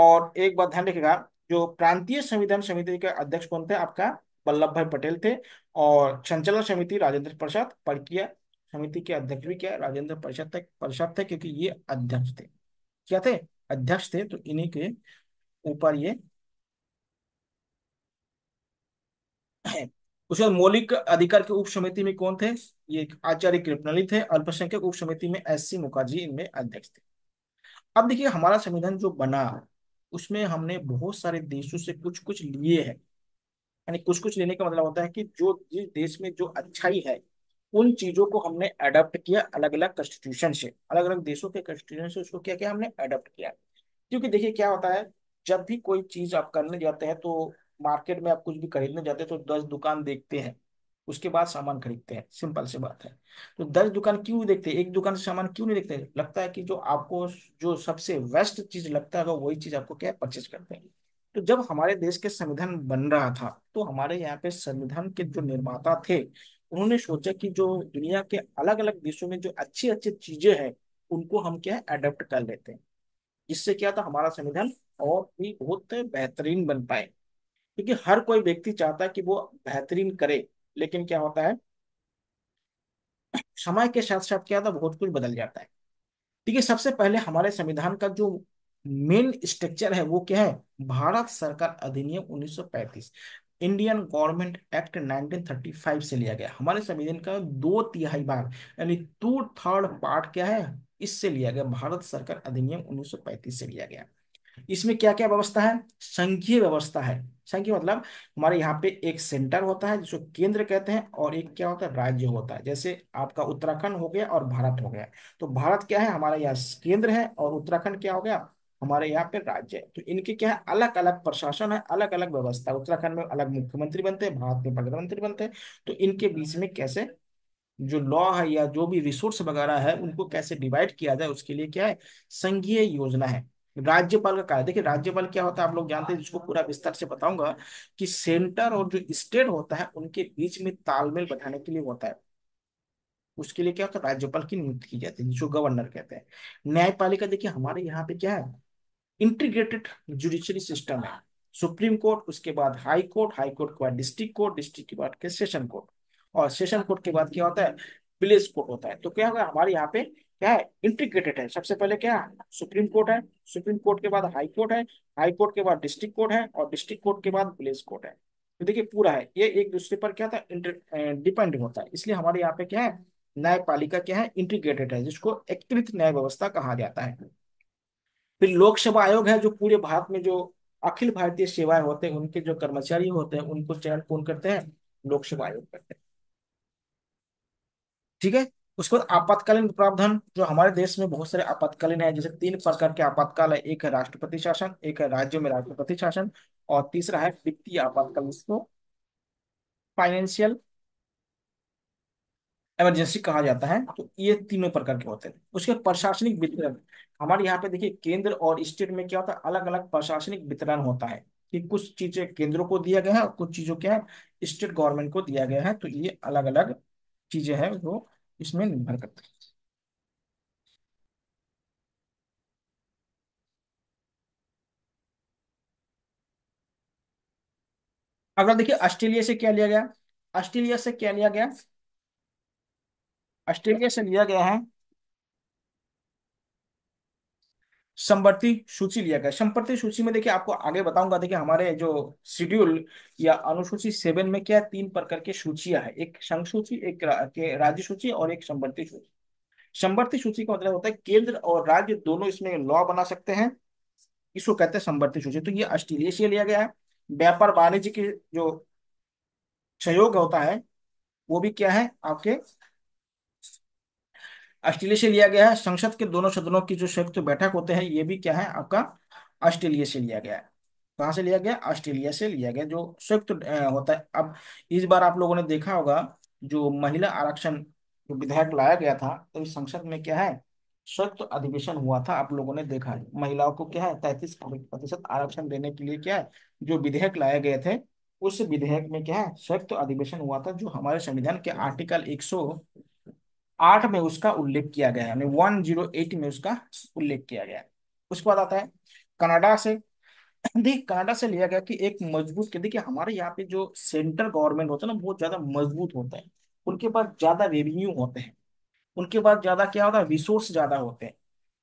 और एक बात ध्यान रखेगा जो प्रांतीय संविधान समिति के अध्यक्ष कौन थे आपका वल्लभ भाई पटेल थे और संचालन समिति राजेंद्र प्रसाद परकिया समिति के अध्यक्ष भी क्या राजेंद्र परिषद थे परिषद थे क्योंकि ये अध्यक्ष थे क्या थे अध्यक्ष थे तो इन्हीं के ऊपर ये उसके बाद मौलिक अधिकार के उप समिति में कौन थे ये आचार्य कृपनली थे अल्पसंख्यक उप समिति में एस सी मुखर्जी इनमें अध्यक्ष थे अब देखिए हमारा संविधान जो बना उसमें हमने बहुत सारे देशों से कुछ कुछ लिए हैं यानी कुछ कुछ लेने का मतलब होता है कि जो जिस देश में जो अच्छाई है उन चीजों को हमने अडोप्ट किया अलग अलग कॉन्स्टिट्यूशन से अलग अलग देशों के कॉन्स्टिट्यूशन से उसको क्या किया हमने अडोप्ट किया क्योंकि देखिए क्या होता है जब भी कोई चीज आप करने जाते हैं तो मार्केट में आप कुछ भी खरीदने जाते हैं तो दस दुकान देखते हैं उसके बाद सामान खरीदते हैं सिंपल से बात है तो दस दुकान क्यों देखते हैं एक दुकान से सामान क्यों नहीं देखते है? लगता है कि जो आपको जो सबसे बेस्ट चीज लगता है वही चीज आपको क्या परचेज करते हैं तो जब हमारे देश के संविधान बन रहा था तो हमारे यहाँ पे संविधान के जो निर्माता थे उन्होंने सोचा कि जो दुनिया के अलग अलग देशों में जो अच्छी अच्छी चीजें हैं उनको हम क्या अडेप्ट कर लेते हैं जिससे क्या था हमारा संविधान और भी बहुत बेहतरीन बन पाए क्योंकि हर कोई व्यक्ति चाहता है कि वो बेहतरीन करे लेकिन क्या होता है समय के साथ साथ क्या था बहुत कुछ बदल जाता है ठीक है सबसे पहले हमारे संविधान का जो मेन स्ट्रक्चर है वो क्या है भारत सरकार अधिनियम 1935 इंडियन गवर्नमेंट एक्ट 1935 से लिया गया हमारे संविधान का दो तिहाई भाग यानी टू थर्ड पार्ट क्या है इससे लिया गया भारत सरकार अधिनियम 1935 से लिया गया इसमें क्या क्या व्यवस्था है संघीय व्यवस्था है संघीय मतलब हमारे यहाँ पे एक सेंटर होता है जिसको केंद्र कहते हैं और एक क्या होता है राज्य होता है जैसे आपका उत्तराखंड हो गया और भारत हो गया तो भारत क्या है हमारा यहाँ केंद्र है और उत्तराखंड क्या हो गया हमारे यहाँ पे राज्य है तो इनके क्या है अलग अलग प्रशासन है अलग अलग व्यवस्था उत्तराखंड में अलग मुख्यमंत्री बनते हैं भारत में प्रधानमंत्री बनते हैं तो इनके बीच में कैसे जो लॉ है या जो भी रिसोर्स वगैरह है उनको कैसे डिवाइड किया जाए उसके लिए क्या है संघीय योजना है राज्यपाल का कार्य देखिए राज्यपाल क्या होता है आप लोग जानते हैं जिसको पूरा विस्तार से बताऊंगा कि सेंटर और जो स्टेट होता है उनके बीच में तालमेल बैठाने के लिए होता है उसके लिए क्या होता है राज्यपाल की नियुक्ति की जाती है जिसको गवर्नर कहते हैं न्यायपालिका देखिए हमारे यहाँ पे क्या है इंटीग्रेटेड जुडिशरी सिस्टम है सुप्रीम कोर्ट उसके बाद हाई कोर्ट हाई कोर्ट के बाद डिस्ट्रिक्ट कोर्ट डिस्ट्रिक्ट के बाद के सेशन कोर्ट और सेशन कोर्ट के बाद क्या होता है विलेज कोर्ट होता है तो क्या होगा हमारे यहाँ पे क्या है इंटीग्रेटेड है सबसे पहले क्या सुप्रीम कोर्ट है सुप्रीम कोर्ट के बाद हाई कोर्ट है हाई कोर्ट के बाद डिस्ट्रिक्ट कोर्ट है और डिस्ट्रिक्ट कोर्ट के बाद विलेज कोर्ट है तो देखिए पूरा है ये एक दूसरे पर क्या था डिपेंड होता है इसलिए हमारे यहाँ पे क्या है न्यायपालिका क्या है इंटीग्रेटेड है जिसको एकीकृत न्याय व्यवस्था कहा जाता है फिर लोक सेवा आयोग है जो पूरे भारत में जो अखिल भारतीय सेवाएं होते हैं उनके जो कर्मचारी होते हैं उनको चयन कौन करते हैं लोक सेवा आयोग करते हैं ठीक है उसके बाद आपातकालीन प्रावधान जो हमारे देश में बहुत सारे आपातकालीन है जैसे तीन प्रकार के आपातकाल है एक है राष्ट्रपति शासन एक है राज्यों में राष्ट्रपति शासन और तीसरा है वित्तीय आपातकाल उसको फाइनेंशियल इमरजेंसी कहा जाता है तो ये तीनों प्रकार के होते हैं उसके प्रशासनिक वितरण हमारे यहाँ पे देखिए केंद्र और स्टेट में क्या होता है अलग अलग प्रशासनिक वितरण होता है कि कुछ चीजें केंद्रों को दिया गया है और कुछ चीजों क्या है स्टेट गवर्नमेंट को दिया गया है तो ये अलग अलग चीजें हैं जो इसमें निर्भर करते हैं अगला देखिए ऑस्ट्रेलिया से क्या लिया गया ऑस्ट्रेलिया से क्या लिया गया ऑस्ट्रेलिया से लिया गया है संवर्ती सूची लिया गया संपत्ति सूची में देखिए आपको आगे बताऊंगा देखिए हमारे जो शेड्यूल या अनुसूची सेवन में क्या तीन प्रकार की सूचियां है एक संघ सूची एक राज्य सूची और एक संपत्ति सूची संपत्ति सूची का मतलब होता है केंद्र और राज्य दोनों इसमें लॉ बना सकते हैं इसको कहते हैं संवर्ती सूची तो ये ऑस्ट्रेलिया से लिया गया है व्यापार वाणिज्य के जो सहयोग होता है वो भी क्या है आपके ऑस्ट्रेलिया से लिया गया है संसद के दोनों सदनों की जो संयुक्त बैठक होते हैं ये भी क्या है आपका ऑस्ट्रेलिया से लिया गया है कहाँ से लिया गया ऑस्ट्रेलिया से लिया गया जो संयुक्त होता है अब इस बार आप लोगों ने देखा होगा जो महिला आरक्षण जो विधेयक लाया गया था तो इस संसद में क्या है संयुक्त अधिवेशन हुआ था आप लोगों ने देखा है महिलाओं को क्या है तैतीस प्रतिशत आरक्षण देने के लिए क्या है जो विधेयक लाए गए थे उस विधेयक में क्या है संयुक्त अधिवेशन हुआ था जो हमारे संविधान के आर्टिकल एक आठ में उसका उल्लेख किया गया है वन जीरो एट में उसका उल्लेख किया गया है उसके बाद आता है कनाडा से देखिए कनाडा से लिया गया कि एक मजबूत देखिए हमारे यहाँ पे जो सेंट्रल गवर्नमेंट होता है ना बहुत ज्यादा मजबूत होता है उनके पास ज्यादा रेवेन्यू होते हैं उनके पास ज्यादा क्या होता है रिसोर्स ज्यादा होते हैं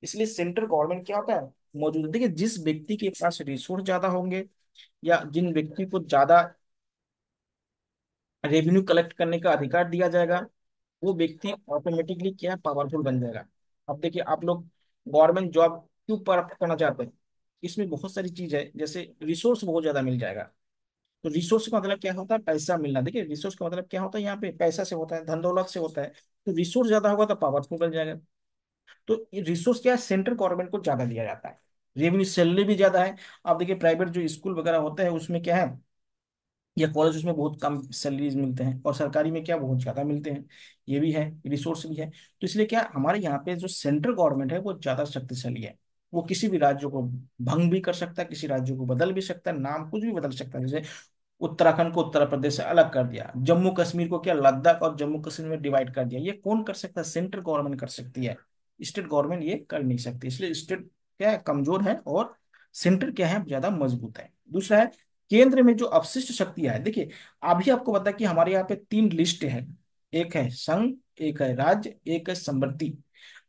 इसलिए सेंट्रल गवर्नमेंट क्या होता है मौजूद देखिए जिस व्यक्ति के पास रिसोर्स ज्यादा होंगे या जिन व्यक्ति को ज्यादा रेवेन्यू कलेक्ट करने का अधिकार दिया जाएगा वो व्यक्ति ऑटोमेटिकली क्या है पावरफुल बन जाएगा अब देखिए आप लोग गवर्नमेंट जॉब क्यों प्राप्त करना चाहते हैं इसमें बहुत सारी चीज है जैसे रिसोर्स बहुत ज्यादा मिल जाएगा तो रिसोर्स का मतलब क्या होता है पैसा मिलना देखिए रिसोर्स का मतलब क्या होता है यहाँ पे पैसा से होता है धन दौलत से होता है तो रिसोर्स ज्यादा होगा तो पावरफुल बन जाएगा तो रिसोर्स क्या है सेंट्रल गवर्नमेंट को ज्यादा दिया जाता है रेवेन्यू सैलरी भी ज्यादा है आप देखिए प्राइवेट जो स्कूल वगैरह होते हैं उसमें क्या है या कॉलेज में बहुत कम सैलरीज मिलते हैं और सरकारी में क्या बहुत ज़्यादा मिलते हैं ये भी है रिसोर्स भी है तो इसलिए क्या हमारे यहाँ पे जो सेंट्रल गवर्नमेंट है वो ज़्यादा शक्तिशाली है वो किसी भी राज्य को भंग भी कर सकता है किसी राज्य को बदल भी सकता है नाम कुछ भी बदल सकता है जैसे उत्तराखंड को उत्तर प्रदेश से अलग कर दिया जम्मू कश्मीर को क्या लद्दाख और जम्मू कश्मीर में डिवाइड कर दिया ये कौन कर सकता है सेंट्रल गवर्नमेंट कर सकती है स्टेट गवर्नमेंट ये कर नहीं सकती इसलिए स्टेट क्या कमजोर है और सेंटर क्या है ज्यादा मजबूत है दूसरा है केंद्र में जो अवशिष्ट शक्तियां है देखिए अभी आपको बताया कि हमारे यहाँ पे तीन लिस्ट है एक है संघ एक है राज्य एक है समृद्धि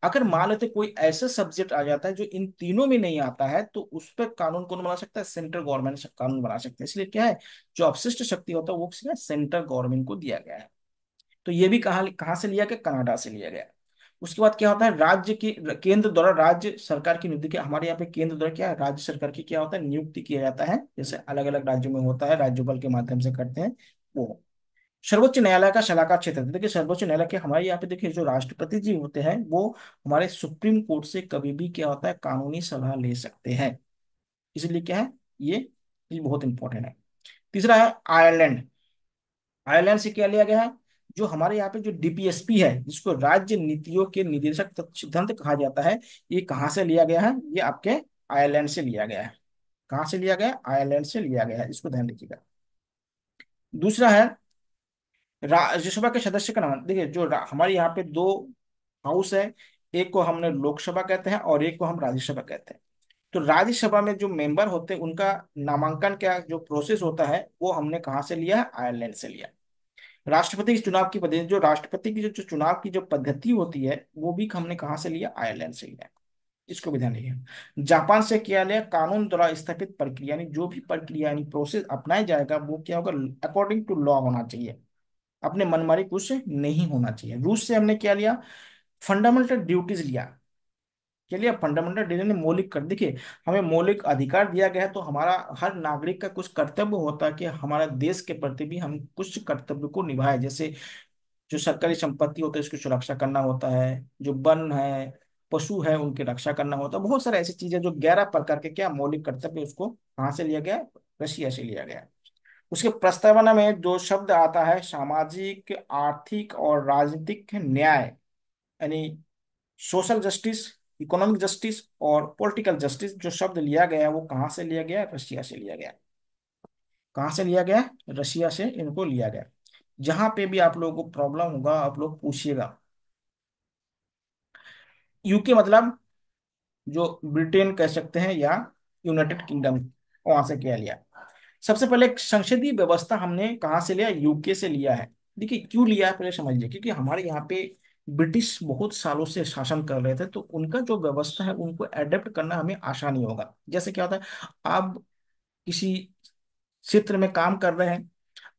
अगर मान लेते कोई ऐसा सब्जेक्ट आ जाता है जो इन तीनों में नहीं आता है तो उस पर कानून कौन बना सकता है सेंट्रल गवर्नमेंट कानून बना सकता है इसलिए क्या है जो अपशिष्ट शक्ति होता है वो सेंट्रल गवर्नमेंट को दिया गया है तो ये भी कहा, कहा से लिया गया कनाडा से लिया गया उसके बाद क्या होता है राज्य की केंद्र द्वारा राज्य सरकार की नियुक्ति हमारे यहाँ पे केंद्र द्वारा क्या है राज्य सरकार की क्या होता है नियुक्ति किया जाता है जैसे अलग अलग राज्यों में होता है राज्यपाल के माध्यम से करते हैं वो सर्वोच्च न्यायालय का सलाहकार क्षेत्र तो देखिए सर्वोच्च न्यायालय के हमारे यहाँ पे देखिए जो राष्ट्रपति जी होते हैं वो हमारे सुप्रीम कोर्ट से कभी भी क्या होता है कानूनी सलाह ले सकते हैं इसलिए क्या है ये बहुत इंपॉर्टेंट है तीसरा है आयरलैंड आयरलैंड से क्या लिया गया है जो हमारे यहाँ पे जो डीपीएसपी है जिसको राज्य नीतियों के निदेशक सिद्धांत कहा जाता है ये कहाँ से लिया गया है ये आपके आयरलैंड से लिया गया है कहाँ से लिया गया आयरलैंड से लिया गया है इसको ध्यान रखिएगा दूसरा है राज्यसभा के सदस्य का नाम देखिए जो हमारे यहाँ पे दो हाउस है एक को हमने लोकसभा कहते हैं और एक को हम राज्यसभा कहते हैं तो राज्यसभा में जो मेंबर होते हैं उनका नामांकन का जो प्रोसेस होता है वो हमने कहा से लिया है आयरलैंड से लिया राष्ट्रपति की चुनाव की पद्धति जो राष्ट्रपति की जो, जो चुनाव की जो पद्धति होती है वो भी हमने कहा से लिया आयरलैंड से लिया इसको भी ध्यान रखिए जापान से किया गया कानून द्वारा स्थापित प्रक्रिया यानी जो भी प्रक्रिया यानी प्रोसेस अपनाया जाएगा वो क्या होगा अकॉर्डिंग टू लॉ होना चाहिए अपने मनमारी कुछ नहीं होना चाहिए रूस से हमने क्या लिया फंडामेंटल ड्यूटीज लिया के लिए फंडामेंटल डिजाइन ने मौलिक कर देखिए हमें मौलिक अधिकार दिया गया है तो हमारा हर नागरिक का कुछ कर्तव्य होता है कि हमारा देश के प्रति भी हम कुछ कर्तव्य को निभाए जैसे जो सरकारी संपत्ति होती है उसकी सुरक्षा करना होता है जो वन है पशु है उनकी रक्षा करना होता है बहुत सारे ऐसी चीजें जो ग्यारह प्रकार के क्या मौलिक कर्तव्य उसको कहाँ से लिया गया रशिया से लिया गया उसके प्रस्तावना में जो शब्द आता है सामाजिक आर्थिक और राजनीतिक न्याय यानी सोशल जस्टिस इकोनॉमिक जस्टिस और पॉलिटिकल जस्टिस जो शब्द लिया गया है वो कहाँ से लिया गया रशिया से लिया गया कहाँ से लिया गया रशिया से इनको लिया गया जहां पे भी आप लोगों को प्रॉब्लम होगा आप लोग पूछिएगा यूके मतलब जो ब्रिटेन कह सकते हैं या यूनाइटेड किंगडम वहां से क्या लिया सबसे पहले संसदीय व्यवस्था हमने कहाँ से लिया यूके से लिया है देखिए क्यों लिया है पहले समझिए क्योंकि हमारे यहाँ पे ब्रिटिश बहुत सालों से शासन कर रहे थे तो उनका जो व्यवस्था है उनको एडेप्ट करना हमें आसानी होगा जैसे क्या होता है आप किसी क्षेत्र में काम कर रहे हैं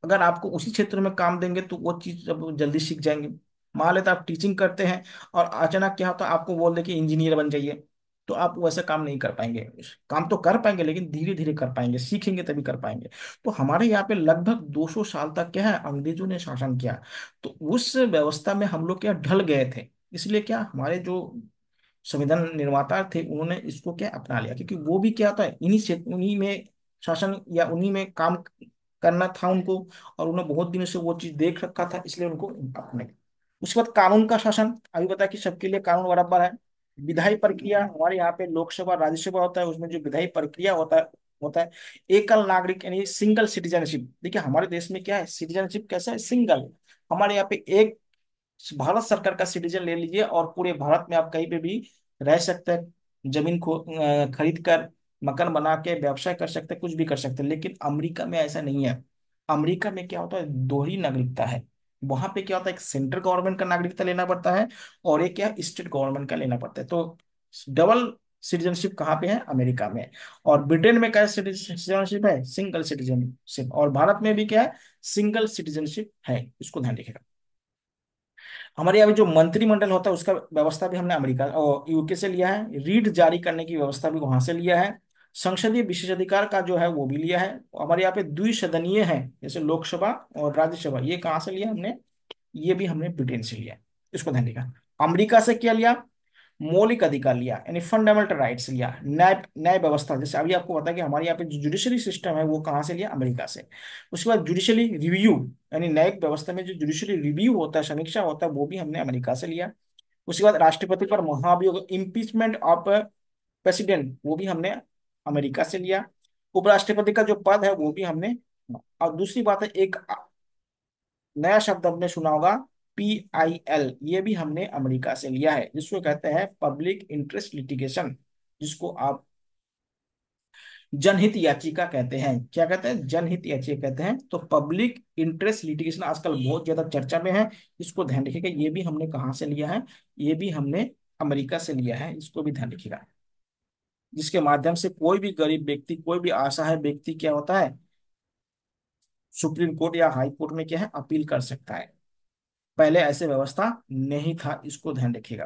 अगर आपको उसी क्षेत्र में काम देंगे तो वो चीज़ जब जल्दी सीख जाएंगे मान लेते आप टीचिंग करते हैं और अचानक क्या होता है आपको बोल दे कि इंजीनियर बन जाइए तो आप वैसा काम नहीं कर पाएंगे काम तो कर पाएंगे लेकिन धीरे धीरे कर पाएंगे सीखेंगे तभी कर पाएंगे तो हमारे यहाँ पे लगभग 200 साल तक क्या है अंग्रेजों ने शासन किया तो उस व्यवस्था में हम लोग क्या ढल गए थे इसलिए क्या हमारे जो संविधान निर्माता थे उन्होंने इसको क्या अपना लिया क्योंकि वो भी क्या था इन्हीं से उन्हीं में शासन या उन्हीं में काम करना था उनको और उन्होंने बहुत दिनों से वो चीज देख रखा था इसलिए उनको अपने उसके बाद कानून का शासन अभी बताया कि सबके लिए कानून बराबर है विधायी प्रक्रिया हमारे यहाँ पे लोकसभा राज्यसभा होता है उसमें जो विधायी प्रक्रिया होता है होता है एकल नागरिक यानी सिंगल सिटीजनशिप देखिए हमारे देश में क्या है सिटीजनशिप कैसा है सिंगल हमारे यहाँ पे एक भारत सरकार का सिटीजन ले लीजिए और पूरे भारत में आप कहीं पे भी रह सकते हैं जमीन को खरीद कर मकान बना के व्यवसाय कर सकते हैं कुछ भी कर सकते हैं लेकिन अमेरिका में ऐसा नहीं है अमेरिका में क्या होता है दोहरी नागरिकता है वहां पे क्या होता है एक सेंट्रल गवर्नमेंट का नागरिकता लेना पड़ता है और एक क्या स्टेट गवर्नमेंट का लेना पड़ता है तो डबल सिटीजनशिप कहाँ पे है अमेरिका में और ब्रिटेन में क्या सिटीजनशिप है सिंगल सिटीजनशिप और भारत में भी क्या है सिंगल सिटीजनशिप है इसको ध्यान रखेगा हमारे यहाँ जो मंत्रिमंडल होता है उसका व्यवस्था भी हमने अमेरिका और यूके से लिया है रीड जारी करने की व्यवस्था भी वहां से लिया है संसदीय विशेषाधिकार का जो है वो भी लिया है हमारे यहाँ पे द्विसदनीय है जैसे लोकसभा और राज्यसभा ये कहां से लिया हमने ये भी हमने ब्रिटेन से लिया इसको ध्यान देगा अमरीका से क्या लिया मौलिक अधिकार लिया यानी फंडामेंटल राइट्स लिया न्याय न्याय व्यवस्था जैसे अभी आपको पता है कि हमारे यहाँ पे जुडिशियरी जुडिशरी सिस्टम है वो कहाँ से लिया अमेरिका से उसके बाद जुडिशरी रिव्यू यानी न्यायिक व्यवस्था में जो जुडिशियरी रिव्यू होता है समीक्षा होता है वो भी हमने अमेरिका से लिया उसके बाद राष्ट्रपति पर महाभियोग इम्पीचमेंट ऑफ प्रेसिडेंट वो भी हमने अमेरिका से लिया उपराष्ट्रपति का जो पद है वो भी हमने और दूसरी बात है एक नया शब्द हमने सुना होगा पी आई एल ये भी हमने अमेरिका से लिया है जिसको कहते हैं पब्लिक इंटरेस्ट लिटिगेशन जिसको आप जनहित याचिका कहते हैं क्या कहते हैं जनहित याचिका कहते हैं तो पब्लिक इंटरेस्ट लिटिगेशन आजकल बहुत ज्यादा चर्चा में है इसको ध्यान रखिएगा ये भी हमने कहा से लिया है ये भी हमने अमेरिका से लिया है इसको भी ध्यान रखिएगा जिसके माध्यम से कोई भी गरीब व्यक्ति कोई भी असहाय व्यक्ति क्या होता है सुप्रीम कोर्ट या हाई कोर्ट में क्या है अपील कर सकता है पहले ऐसे व्यवस्था नहीं था इसको ध्यान रखिएगा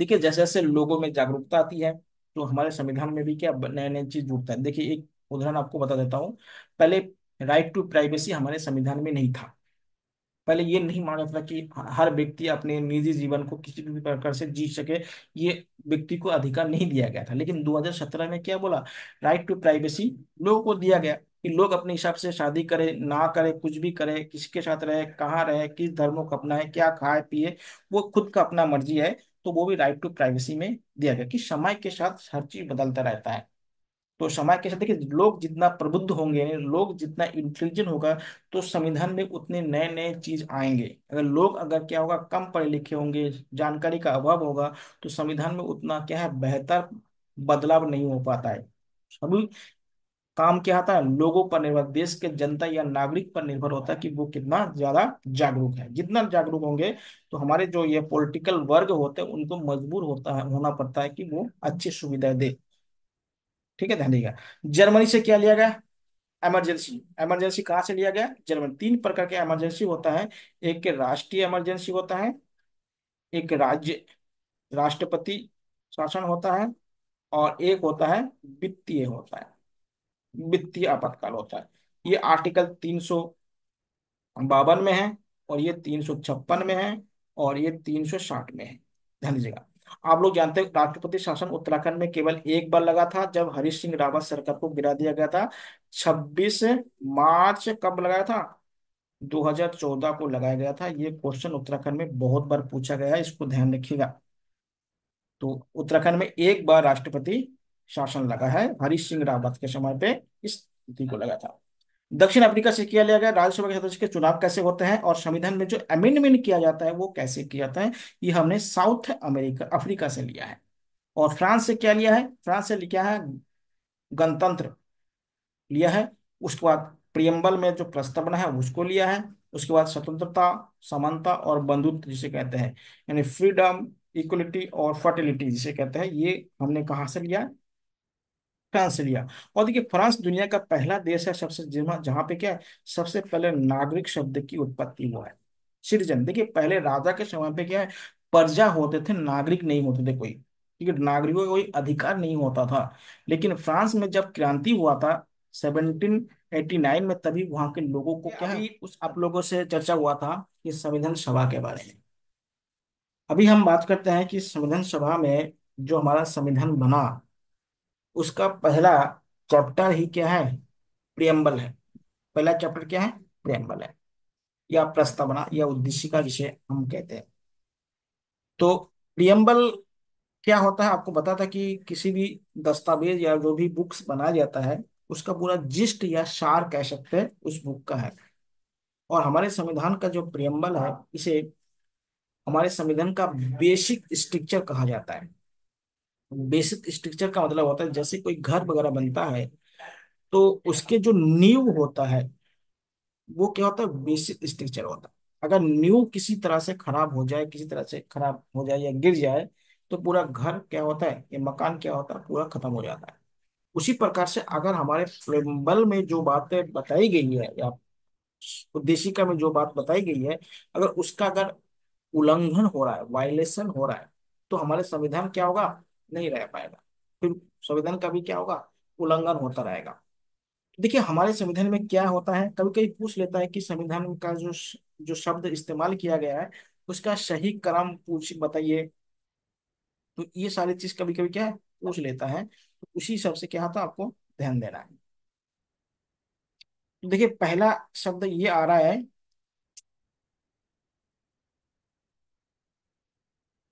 देखिए जैसे जैसे लोगों में जागरूकता आती है तो हमारे संविधान में भी क्या नए नए चीज जुड़ता है देखिए एक उदाहरण आपको बता देता हूँ पहले राइट टू प्राइवेसी हमारे संविधान में नहीं था पहले ये नहीं माना था कि हर व्यक्ति अपने निजी जीवन को किसी भी प्रकार से जी सके ये व्यक्ति को अधिकार नहीं दिया गया था लेकिन 2017 में क्या बोला राइट टू प्राइवेसी लोगों को दिया गया कि लोग अपने हिसाब से शादी करे ना करे कुछ भी करे किसके साथ रहे कहाँ रहे किस धर्मों को अपना है क्या खाए पिए वो खुद का अपना मर्जी है तो वो भी राइट टू प्राइवेसी में दिया गया कि समय के साथ हर चीज बदलता रहता है तो समाज के साथ देखिए लोग जितना प्रबुद्ध होंगे लोग जितना इंटेलिजेंट होगा तो संविधान में उतने नए नए चीज आएंगे अगर लोग अगर क्या होगा कम पढ़े लिखे होंगे जानकारी का अभाव होगा तो संविधान में उतना क्या है बेहतर बदलाव नहीं हो पाता है सभी काम क्या होता है लोगों पर निर्भर देश के जनता या नागरिक पर निर्भर होता है कि वो कितना ज्यादा जागरूक है जितना जागरूक होंगे तो हमारे जो ये पॉलिटिकल वर्ग होते हैं उनको मजबूर होता है होना पड़ता है कि वो अच्छी सुविधाएं दे ठीक है ध्यान देगा जर्मनी से क्या लिया गया एमरजेंसी एमरजेंसी कहाँ से लिया गया जर्मनी तीन प्रकार के एमरजेंसी होता है एक राष्ट्रीय एमरजेंसी होता है एक राज्य राष्ट्रपति शासन होता है और एक होता है वित्तीय होता है वित्तीय आपातकाल होता है ये आर्टिकल तीन सौ बावन में है और ये तीन सौ छप्पन में है और ये तीन सौ साठ में है ध्यान दीजिएगा आप लोग जानते हैं राष्ट्रपति शासन उत्तराखंड में केवल एक बार लगा था जब हरीश सिंह रावत सरकार को गिरा दिया गया था 26 मार्च कब लगाया था 2014 को लगाया गया था ये क्वेश्चन उत्तराखंड में बहुत बार पूछा गया है इसको ध्यान रखिएगा तो उत्तराखंड में एक बार राष्ट्रपति शासन लगा है हरीश सिंह रावत के समय पे इस को लगा था दक्षिण अफ्रीका से किया लिया गया राज्यसभा के सदस्य के चुनाव कैसे होते हैं और संविधान में जो अमेंडमेंट किया जाता है वो कैसे किया जाता है ये हमने साउथ अमेरिका अफ्रीका से लिया है और फ्रांस से क्या लिया है फ्रांस से लिया है गणतंत्र लिया है उसके बाद प्रियम्बल में जो प्रस्तावना है उसको लिया है उसके बाद स्वतंत्रता समानता और बंधुत्व जिसे कहते हैं यानी फ्रीडम इक्वलिटी और फर्टिलिटी जिसे कहते हैं ये हमने कहाँ से लिया फ्रांस से लिया और देखिए फ्रांस दुनिया का पहला देश है सबसे जहां पे क्या है सबसे पहले नागरिक शब्द की उत्पत्ति हुआ है सिटीजन देखिए पहले राजा के समय पे क्या है प्रजा होते थे नागरिक नहीं होते थे कोई ठीक है नागरिकों का कोई अधिकार नहीं होता था लेकिन फ्रांस में जब क्रांति हुआ था 1789 में तभी वहां के लोगों को क्या है उस आप लोगों से चर्चा हुआ था कि संविधान सभा के बारे में अभी हम बात करते हैं कि संविधान सभा में जो हमारा संविधान बना उसका पहला चैप्टर ही क्या है प्रियम्बल है पहला चैप्टर क्या है प्रियम्बल है या प्रस्तावना या उद्देश्य का विषय हम कहते हैं तो प्रियम्बल क्या होता है आपको बता था कि किसी भी दस्तावेज या जो भी बुक्स बनाया जाता है उसका पूरा जिस्ट या सार कह सकते हैं उस बुक का है और हमारे संविधान का जो प्रियम्बल है इसे हमारे संविधान का बेसिक स्ट्रक्चर कहा जाता है बेसिक स्ट्रक्चर का मतलब होता है जैसे कोई घर वगैरह बनता है तो उसके जो न्यू होता है वो क्या होता है बेसिक स्ट्रक्चर होता है अगर न्यू किसी तरह से खराब हो जाए किसी तरह से खराब हो जाए या गिर जाए तो पूरा घर क्या होता है ये मकान क्या होता है पूरा खत्म हो जाता है उसी प्रकार से अगर हमारे फ्लेम्बल में जो बातें बताई गई है या उद्देशिका में जो बात बताई गई है अगर उसका अगर उल्लंघन हो रहा है वायलेशन हो रहा है तो हमारे संविधान क्या होगा नहीं रह पाएगा फिर संविधान का भी क्या होगा उल्लंघन होता रहेगा देखिए हमारे संविधान में क्या होता है कभी कभी पूछ लेता है कि संविधान का जो जो शब्द इस्तेमाल किया गया है उसका सही क्रम पूछ बताइए तो ये सारी चीज कभी कभी क्या है पूछ लेता है तो उसी हिसाब से क्या होता है आपको ध्यान देना है तो देखिए पहला शब्द ये आ रहा है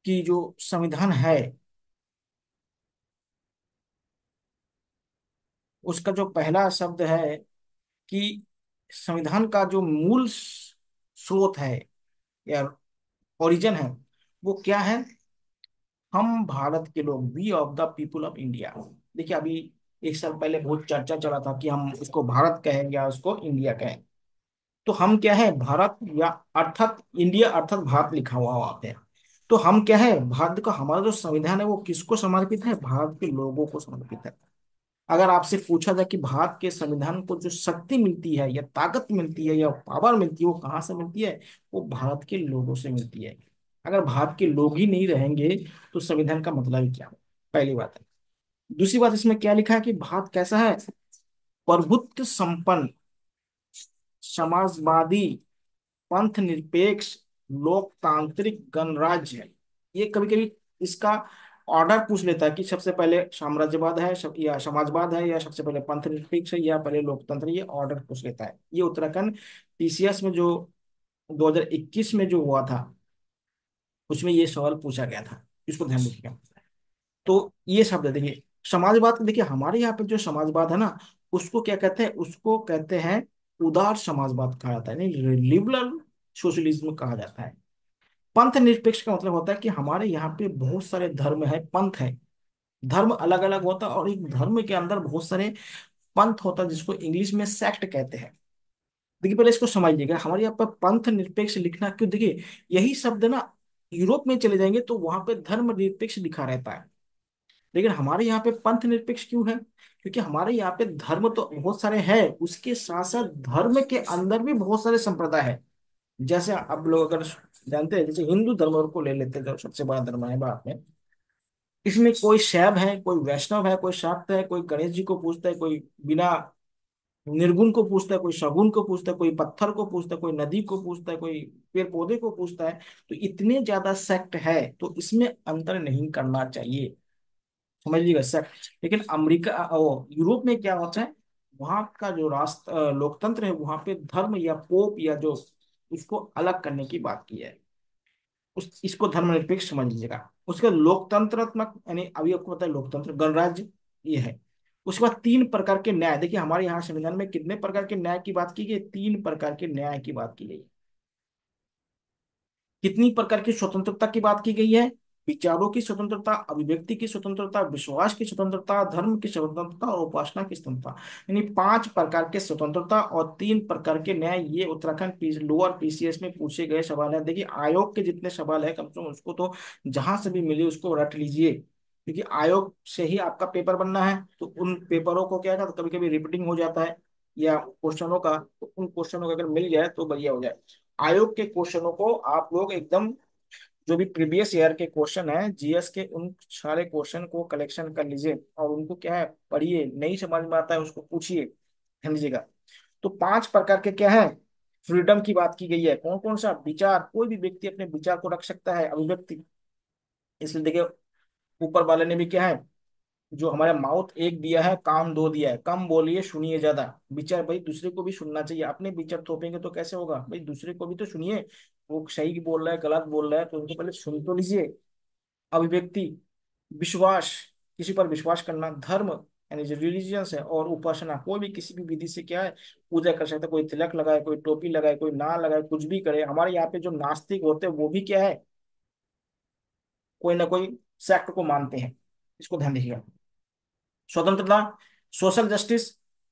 कि जो संविधान है उसका जो पहला शब्द है कि संविधान का जो मूल स्रोत है या ओरिजिन है वो क्या है हम भारत के लोग we of the people of India देखिए अभी एक साल पहले बहुत चर्चा चला था कि हम उसको भारत कहें या उसको इंडिया कहें तो हम क्या है भारत या अर्थात इंडिया अर्थात भारत लिखा हुआ वहां पे तो हम क्या है भारत का हमारा जो संविधान है वो किसको समर्पित है भारत के लोगों को समर्पित है अगर आपसे पूछा जाए कि भारत के संविधान को जो शक्ति मिलती है या ताकत मिलती है या पावर मिलती है वो कहाँ से मिलती है वो भारत के लोगों से मिलती है अगर भारत के लोग ही नहीं रहेंगे तो संविधान का मतलब ही क्या पहली बात है दूसरी बात इसमें क्या लिखा है कि भारत कैसा है प्रभुत्व संपन्न समाजवादी पंथ निरपेक्ष लोकतांत्रिक गणराज्य है ये कभी कभी इसका ऑर्डर पूछ लेता है कि सबसे पहले साम्राज्यवाद है या समाजवाद है या सबसे पहले पंथ निरपेक्ष है या पहले लोकतंत्र ये ऑर्डर पूछ लेता है ये उत्तराखंड टीसीएस में जो 2021 में जो हुआ था उसमें ये सवाल पूछा गया था इसको ध्यान रखिएगा तो ये शब्द देखिए समाजवाद देखिए हमारे यहाँ पे जो समाजवाद है ना उसको क्या कहते हैं उसको कहते हैं उदार समाजवाद कहा जाता है लिबरल सोशलिज्म कहा जाता है पंथ निरपेक्ष का मतलब होता है कि हमारे यहाँ पे बहुत सारे धर्म है पंथ है धर्म अलग अलग होता है और एक धर्म के अंदर बहुत सारे पंथ होता है जिसको इंग्लिश में सेक्ट कहते हैं देखिए पहले इसको समझिएगा हमारे यहाँ पर पंथ निरपेक्ष लिखना क्यों देखिए यही शब्द ना यूरोप में चले जाएंगे तो वहां पर धर्म निरपेक्ष लिखा रहता है लेकिन हमारे यहाँ पे पंथ निरपेक्ष क्यों है क्योंकि हमारे यहाँ पे धर्म तो बहुत सारे हैं उसके साथ साथ धर्म के अंदर भी बहुत सारे संप्रदाय है जैसे अब लोग अगर जानते हैं जैसे हिंदू धर्म को ले लेते हैं सबसे बड़ा धर्म है भारत में इसमें कोई शैव है कोई वैष्णव है कोई शाक्त है कोई गणेश जी को पूछता है कोई बिना निर्गुण को पूछता है कोई शगुन को पूछता है कोई पत्थर को पूछता है कोई नदी को पूछता है कोई पेड़ पौधे को पूछता है तो इतने ज्यादा सेक्ट है तो इसमें अंतर नहीं करना चाहिए समझ लीजिएगा सेक्ट लेकिन अमेरिका ओ यूरोप में क्या होता है वहां का जो राष्ट्र लोकतंत्र है वहां पे धर्म या पोप या जो इसको अलग करने की बात की है उस इसको धर्मनिरपेक्ष समझ लीजिएगा उसके लोकतंत्रात्मक यानी अभी आपको पता है लोकतंत्र गणराज्य ये है उसके बाद तीन प्रकार के न्याय देखिए हमारे यहाँ संविधान में कितने प्रकार के न्याय की बात की गई तीन प्रकार के न्याय की बात की गई कितनी प्रकार की स्वतंत्रता की बात की गई है विचारों की स्वतंत्रता अभिव्यक्ति की स्वतंत्रता विश्वास की स्वतंत्रता धर्म की स्वतंत्रता और उपासना की स्वतंत्रता यानी पांच प्रकार के स्वतंत्रता और तीन प्रकार के न्याय ये उत्तराखंड पी, लोअर पीसीएस में पूछे गए सवाल है देखिए आयोग के जितने सवाल है कम से कम उसको तो जहां से भी मिले उसको रट लीजिए क्योंकि आयोग से ही आपका पेपर बनना है तो उन पेपरों को क्या है तो कभी कभी रिपीटिंग हो जाता है या क्वेश्चनों का तो उन क्वेश्चनों का अगर मिल जाए तो बढ़िया हो जाए आयोग के क्वेश्चनों को आप लोग एकदम जो भी प्रीवियस ईयर के क्वेश्चन है जीएस के उन सारे क्वेश्चन को कलेक्शन कर लीजिए और उनको क्या है पढ़िए नहीं समझ में आता है उसको पूछिए ध्यान दीजिएगा तो पांच प्रकार के क्या है फ्रीडम की बात की गई है कौन कौन सा विचार कोई भी व्यक्ति अपने विचार को रख सकता है अभिव्यक्ति इसलिए देखिये ऊपर वाले ने भी क्या है जो हमारा माउथ एक दिया है काम दो दिया है कम बोलिए सुनिए ज्यादा विचार भाई दूसरे को भी सुनना चाहिए अपने विचार थोपेंगे तो कैसे होगा भाई दूसरे को भी तो सुनिए वो सही बोल रहा है गलत बोल रहा है तो उनको पहले सुन तो लीजिए अभिव्यक्ति विश्वास किसी पर विश्वास करना धर्म यानी जो रिलीजियंस है और उपासना कोई भी किसी भी विधि से क्या है पूजा कर सकता है कोई तिलक लगाए कोई टोपी लगाए कोई ना लगाए कुछ भी करे हमारे यहाँ पे जो नास्तिक होते हैं वो भी क्या है कोई ना कोई सेक्ट को मानते हैं इसको ध्यान दीजिएगा स्वतंत्रता सोशल जस्टिस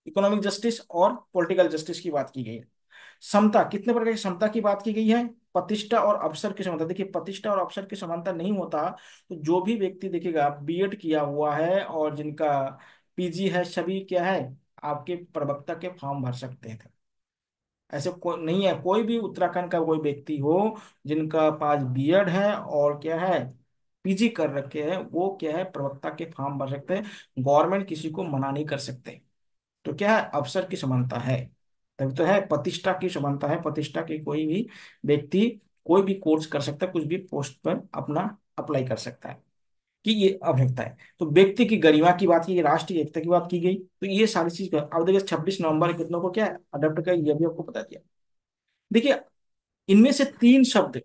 इकोनॉमिक जस्टिस और पॉलिटिकल जस्टिस की बात की गई है समता कितने प्रकार की समता की बात की गई है प्रतिष्ठा और अवसर की समानता देखिए प्रतिष्ठा और अवसर की समानता नहीं होता तो जो भी व्यक्ति देखिएगा बीएड किया हुआ है और जिनका पीजी है सभी क्या है आपके प्रवक्ता के फॉर्म भर सकते हैं ऐसे को, नहीं है कोई भी उत्तराखंड का कोई व्यक्ति हो जिनका पास बीएड है और क्या है पीजी कर रखे है वो क्या है प्रवक्ता के फॉर्म भर सकते हैं गवर्नमेंट किसी को मना नहीं कर सकते तो क्या है अवसर की समानता है तभी तो है प्रतिष्ठा की समानता है प्रतिष्ठा की कोई भी व्यक्ति कोई भी कोर्स कर सकता है कुछ भी पोस्ट पर अपना अप्लाई कर सकता है कि ये अभ्यक्ता है तो व्यक्ति की गरिमा की बात की गई राष्ट्रीय एकता की बात की गई तो ये सारी चीज अब देखिए छब्बीस नवंबर कितनों को क्या अडप्ट कर ये भी आपको बता दिया देखिए इनमें से तीन शब्द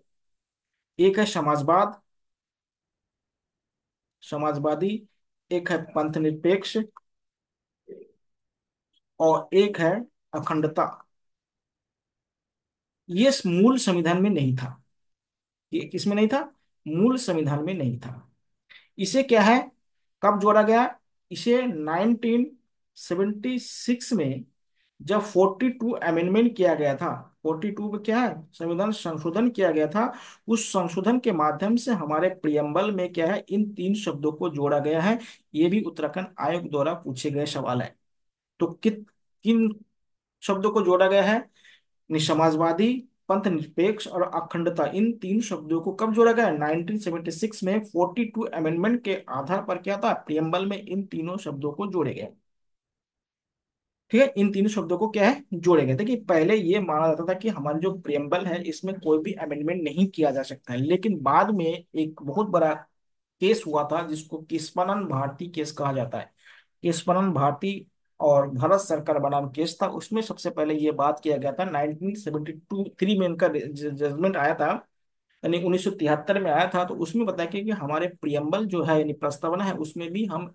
एक है समाजवाद समाजवादी एक है पंथ निरपेक्ष और एक है अखंडता ये मूल संविधान में नहीं था ये किसमें नहीं था मूल संविधान में नहीं था इसे क्या है कब जोड़ा गया इसे 1976 में जब 42 अमेंडमेंट किया गया था 42 में क्या है संविधान संशोधन किया गया था उस संशोधन के माध्यम से हमारे प्रियम्बल में क्या है इन तीन शब्दों को जोड़ा गया है ये भी उत्तराखंड आयोग द्वारा पूछे गए सवाल है तो कित किन शब्दों को जोड़ा गया है निसमाजवादी पंथ निरपेक्ष और अखंडता इन तीन शब्दों को कब जोड़ा गया 1976 में 42 अमेंडमेंट के आधार पर क्या था प्रियम्बल में इन तीनों शब्दों को जोड़े गए ठीक है इन तीनों शब्दों को क्या है जोड़े गए देखिए पहले ये माना जाता था कि हमारा जो प्रियम्बल है इसमें कोई भी अमेंडमेंट नहीं किया जा सकता है लेकिन बाद में एक बहुत बड़ा केस हुआ था जिसको किस्मानंद भारती केस कहा जाता है किस्मानंद भारती और भारत सरकार बनाम केस था उसमें सबसे पहले ये बात किया गया था 1972 थ्री में इनका जजमेंट आया था यानी उन्नीस में आया था तो उसमें बताया गया कि हमारे प्रियम्बल जो है यानी प्रस्तावना है उसमें भी हम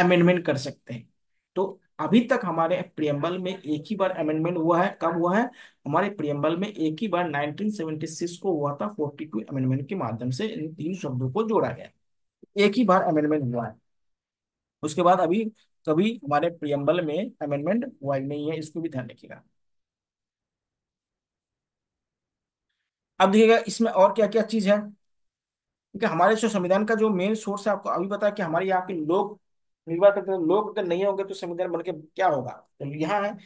अमेंडमेंट कर सकते हैं तो अभी तक हमारे प्रियम्बल में एक ही बार अमेंडमेंट हुआ है कब हुआ है हमारे प्रियम्बल में एक ही बार 1976 को हुआ था 42 अमेंडमेंट के माध्यम से इन तीन शब्दों को जोड़ा गया एक ही बार अमेंडमेंट हुआ है उसके बाद अभी कभी हमारे प्रियम्बल में अमेंडमेंट हुआ नहीं है इसको भी ध्यान रखिएगा अब देखिएगा इसमें और क्या क्या चीज है क्योंकि हमारे जो संविधान का जो मेन सोर्स है आपको अभी बताया कि हमारे यहाँ के लोग निर्भर करते हैं लोग अगर नहीं होंगे तो संविधान बन के क्या होगा तो यहाँ है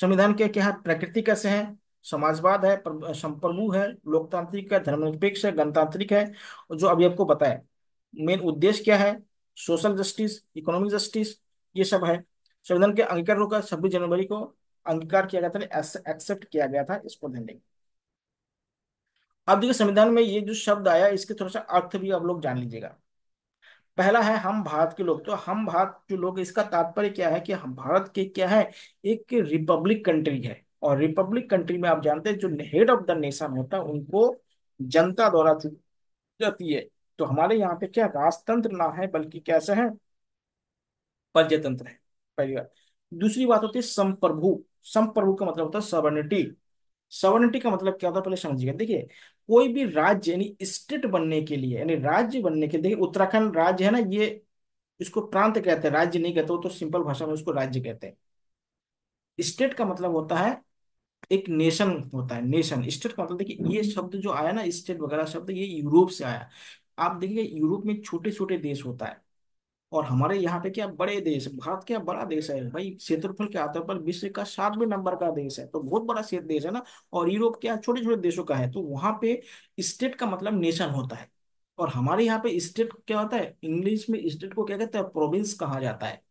संविधान के क्या प्रकृति कैसे है समाजवाद है संप्रभु है लोकतांत्रिक है धर्मनिरपेक्ष है गणतांत्रिक है और जो अभी आपको बताया मेन उद्देश्य क्या है सोशल जस्टिस इकोनॉमिक जस्टिस ये सब है संविधान के अंगीकरण का छब्बीस जनवरी को अंगीकार किया गया था एक्सेप्ट किया गया था इसको ध्यान देंगे अब देखिए संविधान में ये जो शब्द आया इसके थोड़ा सा अर्थ भी आप लोग जान लीजिएगा पहला है हम भारत के लोग तो हम भारत जो लोग इसका तात्पर्य क्या है कि हम भारत के क्या है एक रिपब्लिक कंट्री है और रिपब्लिक कंट्री में आप जानते हैं जो हेड ऑफ द नेशन होता है उनको जनता द्वारा चुनी जाती है तो हमारे यहाँ पे क्या राजतंत्र ना है बल्कि कैसे है परिचय है पहली बात दूसरी बात होती है संप्रभु संप्रभु का मतलब होता है सवर्निटी सवर्निटी का मतलब क्या होता है पहले समझिएगा देखिए कोई भी राज्य यानी स्टेट बनने के लिए यानी राज्य बनने के लिए देखिए उत्तराखंड राज्य है ना ये इसको प्रांत कहते हैं राज्य नहीं कहते वो तो सिंपल भाषा में उसको राज्य कहते हैं स्टेट का मतलब होता है एक नेशन होता है नेशन स्टेट का मतलब देखिए ये शब्द जो आया ना स्टेट वगैरह शब्द ये यूरोप से आया आप देखिए यूरोप में छोटे छोटे देश होता है और हमारे यहाँ पे क्या बड़े देश भारत क्या बड़ा देश है भाई क्षेत्रफल के आधार पर विश्व का सातवें नंबर का देश है तो बहुत बड़ा देश है ना और यूरोप क्या छोटे छोटे देशों का है तो वहां पे स्टेट का मतलब नेशन होता है और हमारे यहाँ पे स्टेट क्या होता है इंग्लिश में स्टेट को क्या कहते हैं प्रोविंस कहा जाता है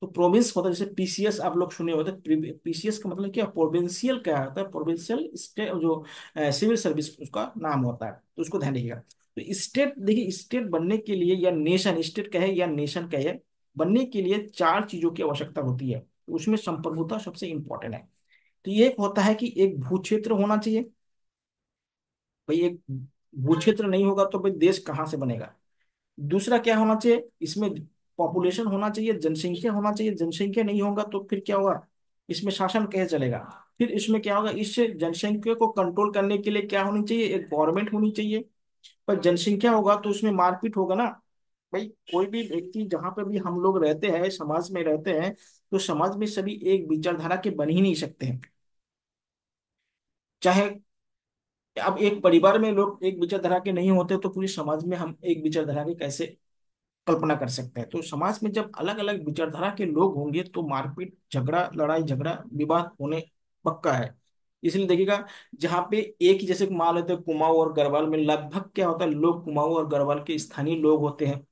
तो प्रोविंस होता है जैसे पीसीएस आप लोग सुने होते हैं तो पीसीएस का मतलब क्या प्रोविंशियल क्या होता है प्रोविंशियल स्टेट जो सिविल सर्विस उसका नाम होता है तो उसको ध्यान रखिएगा तो स्टेट देखिए स्टेट बनने के लिए या नेशन स्टेट कहे या नेशन कहे बनने के लिए चार चीजों की आवश्यकता होती है तो उसमें संप्रभुता सबसे इंपॉर्टेंट है तो ये एक होता है कि एक भू क्षेत्र होना चाहिए भाई एक भू क्षेत्र नहीं होगा तो भाई देश कहाँ से बनेगा दूसरा क्या होना चाहिए इसमें पॉपुलेशन होना चाहिए जनसंख्या होना चाहिए जनसंख्या नहीं होगा तो फिर क्या होगा इसमें शासन कैसे चलेगा फिर इसमें क्या होगा इस जनसंख्या को कंट्रोल करने के लिए क्या होनी चाहिए एक गवर्नमेंट होनी चाहिए पर जनसंख्या होगा तो उसमें मारपीट होगा ना भाई कोई भी व्यक्ति जहाँ पे भी हम लोग रहते हैं समाज में रहते हैं तो समाज में सभी एक विचारधारा के बन ही नहीं सकते हैं चाहे अब एक परिवार में लोग एक विचारधारा के नहीं होते तो पूरे समाज में हम एक विचारधारा के कैसे कल्पना कर सकते हैं तो समाज में जब अलग अलग विचारधारा के लोग होंगे तो मारपीट झगड़ा लड़ाई झगड़ा विवाद होने पक्का है इसलिए देखिएगा जहाँ पे एक ही जैसे मान लेते हैं कुमाऊ और गढ़वाल में लगभग क्या होता है लोग कुमाऊ और गढ़वाल के स्थानीय लोग होते हैं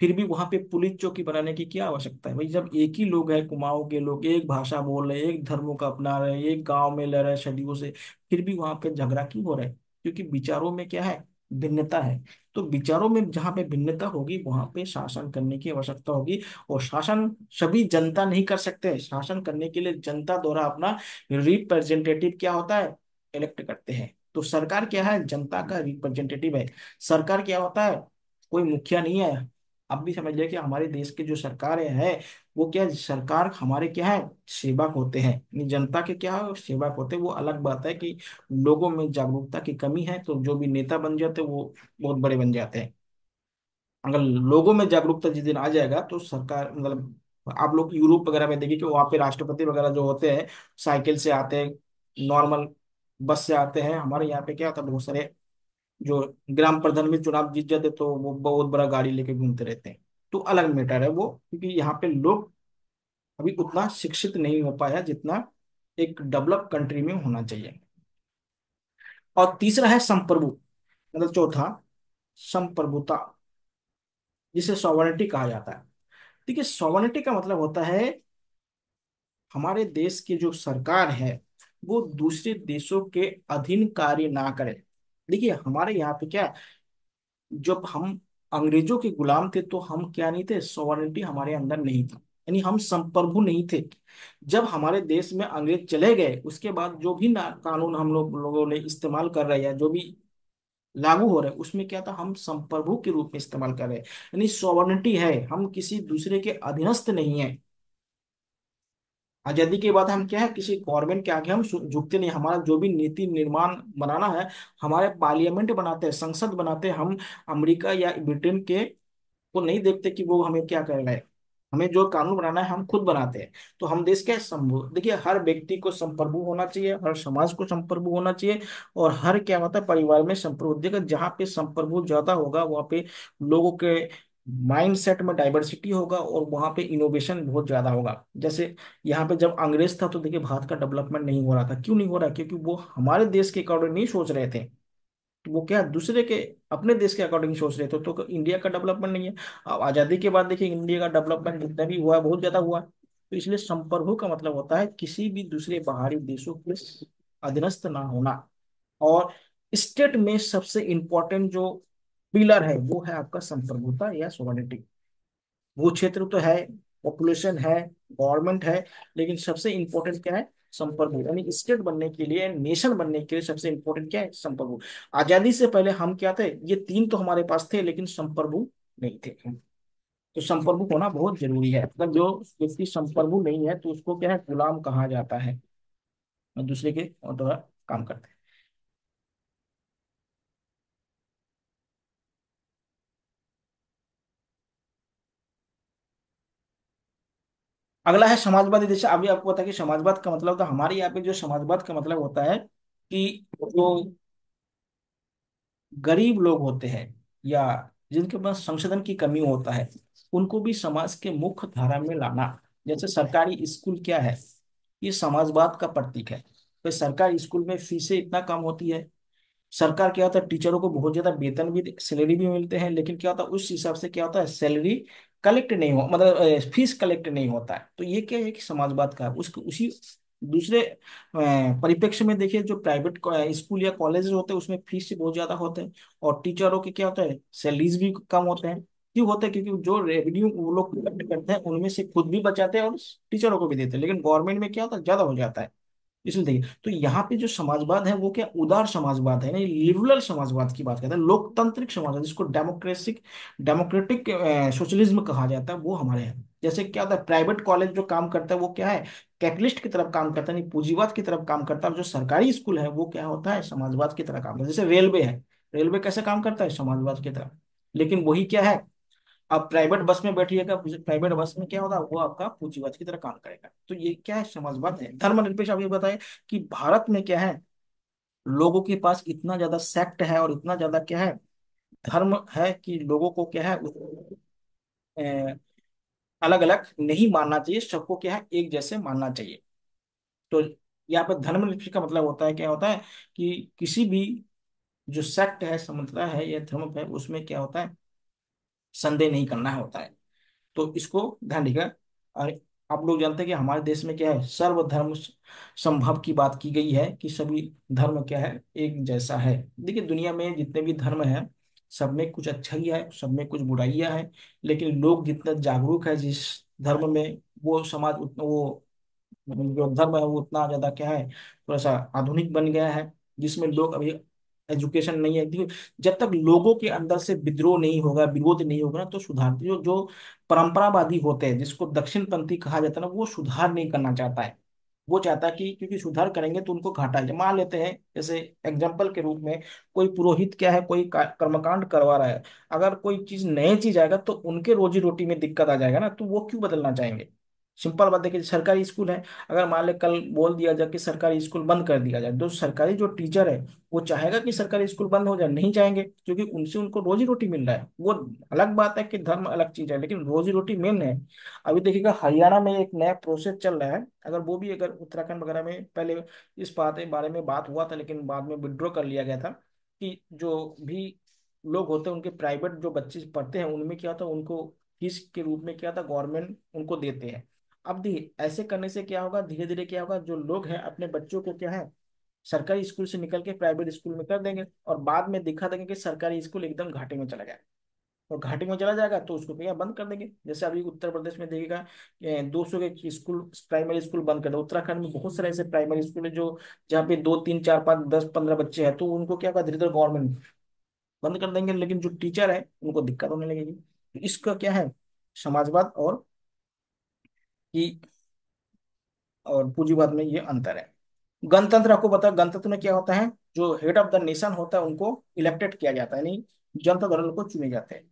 फिर भी वहां पे पुलिस चौकी बनाने की क्या आवश्यकता है भाई जब एक ही लोग है कुमाऊं के लोग एक भाषा बोल रहे हैं एक धर्मों का अपना रहे हैं एक गांव में लड़ रहे हैं सदियों से फिर भी वहां पे झगड़ा क्यों हो रहा है क्योंकि विचारों में क्या है भिन्नता है तो विचारों में जहां पे भिन्नता होगी वहां पे शासन करने की आवश्यकता होगी और शासन सभी जनता नहीं कर सकते शासन करने के लिए जनता द्वारा अपना रिप्रेजेंटेटिव क्या होता है इलेक्ट करते हैं तो सरकार क्या है जनता का रिप्रेजेंटेटिव है सरकार क्या होता है कोई मुखिया नहीं है आप भी समझ लिया कि हमारे देश के जो सरकारें हैं वो क्या सरकार हमारे क्या है सेवक होते हैं जनता के क्या सेवक होते हैं वो अलग बात है कि लोगों में जागरूकता की कमी है तो जो भी नेता बन जाते हैं वो बहुत बड़े बन जाते हैं अगर लोगों में जागरूकता जिस दिन आ जाएगा तो सरकार मतलब आप लोग यूरोप वगैरह में देखिए कि वहाँ पे राष्ट्रपति वगैरह जो होते हैं साइकिल से आते हैं नॉर्मल बस से आते हैं हमारे यहाँ पे क्या होता है बहुत सारे जो ग्राम प्रधान में चुनाव जीत जाते तो वो बहुत बड़ा गाड़ी लेके घूमते रहते हैं तो अलग मैटर है वो क्योंकि यहाँ पे लोग अभी उतना शिक्षित नहीं हो पाया जितना एक डेवलप कंट्री में होना चाहिए और तीसरा है संप्रभु मतलब चौथा संप्रभुता जिसे सॉवर्निटी कहा जाता है देखिए सॉवर्निटी का मतलब होता है हमारे देश की जो सरकार है वो दूसरे देशों के अधीन कार्य ना करे देखिए हमारे यहाँ पे क्या है, जब हम अंग्रेजों के गुलाम थे तो हम क्या नहीं थे सॉवरेनिटी हमारे अंदर नहीं था यानी हम संप्रभु नहीं थे जब हमारे देश में अंग्रेज चले गए उसके बाद जो भी ना कानून हम लोग लोगों ने इस्तेमाल कर रहे हैं जो भी लागू हो रहे हैं उसमें क्या था हम संप्रभु के रूप में इस्तेमाल कर रहे हैं यानी सॉवरेनिटी है हम किसी दूसरे के अधीनस्थ नहीं है आजादी के बाद हम क्या है किसी गवर्नमेंट के आगे हम झुकते नहीं हमारा जो भी नीति निर्माण बनाना है हमारे पार्लियामेंट बनाते हैं संसद बनाते हैं हम अमेरिका या ब्रिटेन के को नहीं देखते कि वो हमें क्या कर रहे हैं हमें जो कानून बनाना है हम खुद बनाते हैं तो हम देश के संभव देखिए हर व्यक्ति को संप्रभु होना चाहिए हर समाज को संप्रभु होना चाहिए और हर क्या होता मतलब है परिवार में संप्रभु देखिए जहाँ पे संप्रभु ज्यादा होगा वहाँ पे लोगों के माइंडसेट में डाइवर्सिटी होगा और वहां पे इनोवेशन बहुत ज़्यादा होगा जैसे यहाँ पे जब अंग्रेज था तो देखिए भारत का डेवलपमेंट नहीं हो रहा था क्यों नहीं हो रहा क्योंकि वो हमारे देश के अकॉर्डिंग नहीं सोच रहे थे तो वो क्या दूसरे के अपने देश के अकॉर्डिंग सोच रहे थे तो इंडिया का डेवलपमेंट नहीं है अब आज़ादी के बाद देखिए इंडिया का डेवलपमेंट जितना भी हुआ है बहुत ज़्यादा हुआ तो इसलिए संप्रभु का मतलब होता है किसी भी दूसरे बाहरी देशों के अधीनस्थ ना होना और स्टेट में सबसे इंपॉर्टेंट जो पिलर है वो है आपका संप्रभुता या सोवालिटी वो क्षेत्र तो है पॉपुलेशन है गवर्नमेंट है लेकिन सबसे इंपॉर्टेंट क्या है संप्रभु यानी स्टेट बनने के लिए नेशन बनने के लिए सबसे इंपॉर्टेंट क्या है संप्रभु आजादी से पहले हम क्या थे ये तीन तो हमारे पास थे लेकिन संप्रभु नहीं थे तो संप्रभु होना बहुत जरूरी है मतलब जो व्यक्ति संप्रभु नहीं है तो उसको क्या है गुलाम कहा जाता है दूसरे के द्वारा काम करते हैं अगला है समाजवादी जैसे अभी आपको पता है कि समाजवाद का मतलब तो हमारे यहाँ पे जो समाजवाद का मतलब होता है कि जो गरीब लोग होते हैं या जिनके पास संशोधन की कमी होता है उनको भी समाज के मुख्य धारा में लाना जैसे सरकारी स्कूल क्या है ये समाजवाद का प्रतीक है तो सरकारी स्कूल में फीसें इतना कम होती है सरकार क्या होता है टीचरों को बहुत ज्यादा वेतन भी सैलरी भी मिलते हैं लेकिन क्या होता है उस हिसाब से क्या होता है सैलरी कलेक्ट नहीं हो मतलब फीस कलेक्ट नहीं होता है तो ये क्या है कि समाजवाद का है उसी दूसरे परिप्रेक्ष्य में देखिए जो प्राइवेट स्कूल या कॉलेज होते हैं उसमें फीस बहुत ज्यादा होते हैं और टीचरों के क्या होता है सैलरीज भी कम होते हैं क्यों होते हैं क्योंकि जो रेवेन्यू वो लोग कलेक्ट करते हैं उनमें से खुद भी बचाते हैं और टीचरों को भी देते हैं लेकिन गवर्नमेंट में क्या होता है ज्यादा हो जाता है इसलिए देखिए तो यहाँ पे जो समाजवाद है वो क्या उदार समाजवाद है लिबरल समाजवाद की बात करते हैं लोकतांत्रिक समाजवाद जिसको डेमोक्रेसिक डेमोक्रेटिक सोशलिज्म कहा जाता है वो हमारे यहाँ जैसे क्या होता है प्राइवेट कॉलेज जो काम करता है वो क्या है कैपिटलिस्ट की तरफ काम करता है पूंजीवाद की तरफ काम करता है जो सरकारी स्कूल है वो क्या होता है समाजवाद की तरह काम करता है जैसे रेलवे है रेलवे कैसे काम करता है समाजवाद की तरफ लेकिन वही क्या है आप प्राइवेट बस में बैठिएगा प्राइवेट बस में क्या होगा वो आपका पूंजीवाद की तरह काम करेगा तो ये क्या है समाजवाद है धर्मनिरपेक्ष आप ये बताए कि भारत में क्या है लोगों के पास इतना ज्यादा सेक्ट है और इतना ज्यादा क्या है धर्म है कि लोगों को क्या है अलग अलग नहीं मानना चाहिए सबको क्या है एक जैसे मानना चाहिए तो यहाँ पर धर्मनिरपेक्ष का मतलब होता है क्या होता है कि किसी भी जो सेक्ट है संप्रदाय है या धर्म है उसमें क्या होता है संदेह नहीं करना होता है तो इसको ध्यान रखिएगा आप लोग जानते हैं कि हमारे देश में क्या है सर्वधर्म संभव की बात की गई है कि सभी धर्म क्या है एक जैसा है देखिए दुनिया में जितने भी धर्म है सब में कुछ अच्छा ही है सब में कुछ बुराइयां है लेकिन लोग जितना जागरूक है जिस धर्म में वो समाज उतना वो जो धर्म है वो उतना ज्यादा क्या है थोड़ा सा आधुनिक बन गया है जिसमें लोग अभी एजुकेशन नहीं है जब तक लोगों के अंदर से विद्रोह नहीं होगा विरोध नहीं होगा ना तो सुधार जो जो परंपरावादी होते हैं जिसको दक्षिणपंथी कहा जाता है ना वो सुधार नहीं करना चाहता है वो चाहता है कि क्योंकि सुधार करेंगे तो उनको घाटा है मान लेते हैं जैसे एग्जाम्पल के रूप में कोई पुरोहित क्या है कोई कर्मकांड करवा रहा है अगर कोई चीज नई चीज आएगा तो उनके रोजी रोटी में दिक्कत आ जाएगा ना तो वो क्यों बदलना चाहेंगे सिंपल बात देखिए सरकारी स्कूल है अगर मान ले कल बोल दिया जाए कि सरकारी स्कूल बंद कर दिया जाए तो सरकारी जो टीचर है वो चाहेगा कि सरकारी स्कूल बंद हो जाए नहीं चाहेंगे क्योंकि उनसे उनको रोजी रोटी मिल रहा है वो अलग बात है कि धर्म अलग चीज है लेकिन रोजी रोटी मेन है अभी देखिएगा हरियाणा में एक नया प्रोसेस चल रहा है अगर वो भी अगर उत्तराखंड वगैरह में पहले इस बात बारे में बात हुआ था लेकिन बाद में विड्रॉ कर लिया गया था कि जो भी लोग होते हैं उनके प्राइवेट जो बच्चे पढ़ते हैं उनमें क्या होता है उनको फीस के रूप में क्या था गवर्नमेंट उनको देते हैं अब देखिए ऐसे करने से क्या होगा धीरे धीरे क्या होगा जो लोग हैं अपने बच्चों को क्या है सरकारी स्कूल से निकल के प्राइवेट स्कूल में कर देंगे और बाद में दिखा देंगे कि सरकारी स्कूल एकदम घाटे में चला जाएगा और घाटे में चला जाएगा तो उसको क्या बंद कर देंगे जैसे अभी उत्तर प्रदेश में देखेगा दो सौ के स्कूल प्राइमरी स्कूल बंद कर दे उत्तराखंड में बहुत सारे ऐसे प्राइमरी स्कूल है जो जहाँ पे दो तीन चार पाँच दस पंद्रह बच्चे हैं तो उनको क्या होगा धीरे धीरे गवर्नमेंट बंद कर देंगे लेकिन जो टीचर है उनको दिक्कत होने लगेगी तो इसका क्या है समाजवाद और कि और पूंजीवाद में ये अंतर है गणतंत्र आपको बता गणतंत्र में क्या होता है जो हेड ऑफ द नेशन होता है उनको इलेक्टेड किया जाता है यानी जनता द्वारा को चुने जाते हैं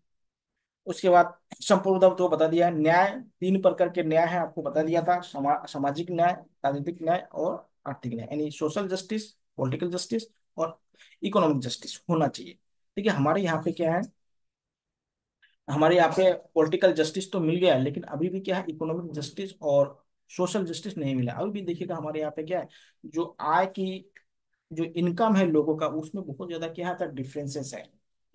उसके बाद संपूर्ण तो बता दिया न्याय तीन प्रकार के न्याय है आपको बता दिया था समा, सामाजिक न्याय राजनीतिक न्याय और आर्थिक न्याय यानी सोशल जस्टिस पॉलिटिकल जस्टिस और इकोनॉमिक जस्टिस होना चाहिए ठीक है हमारे यहाँ पे क्या है हमारे यहाँ पे पॉलिटिकल जस्टिस तो मिल गया है लेकिन अभी भी क्या है इकोनॉमिक जस्टिस और सोशल जस्टिस नहीं मिला अभी भी देखिएगा हमारे यहाँ पे क्या है जो आय की जो इनकम है लोगों का उसमें बहुत ज्यादा क्या है डिफरेंसेस है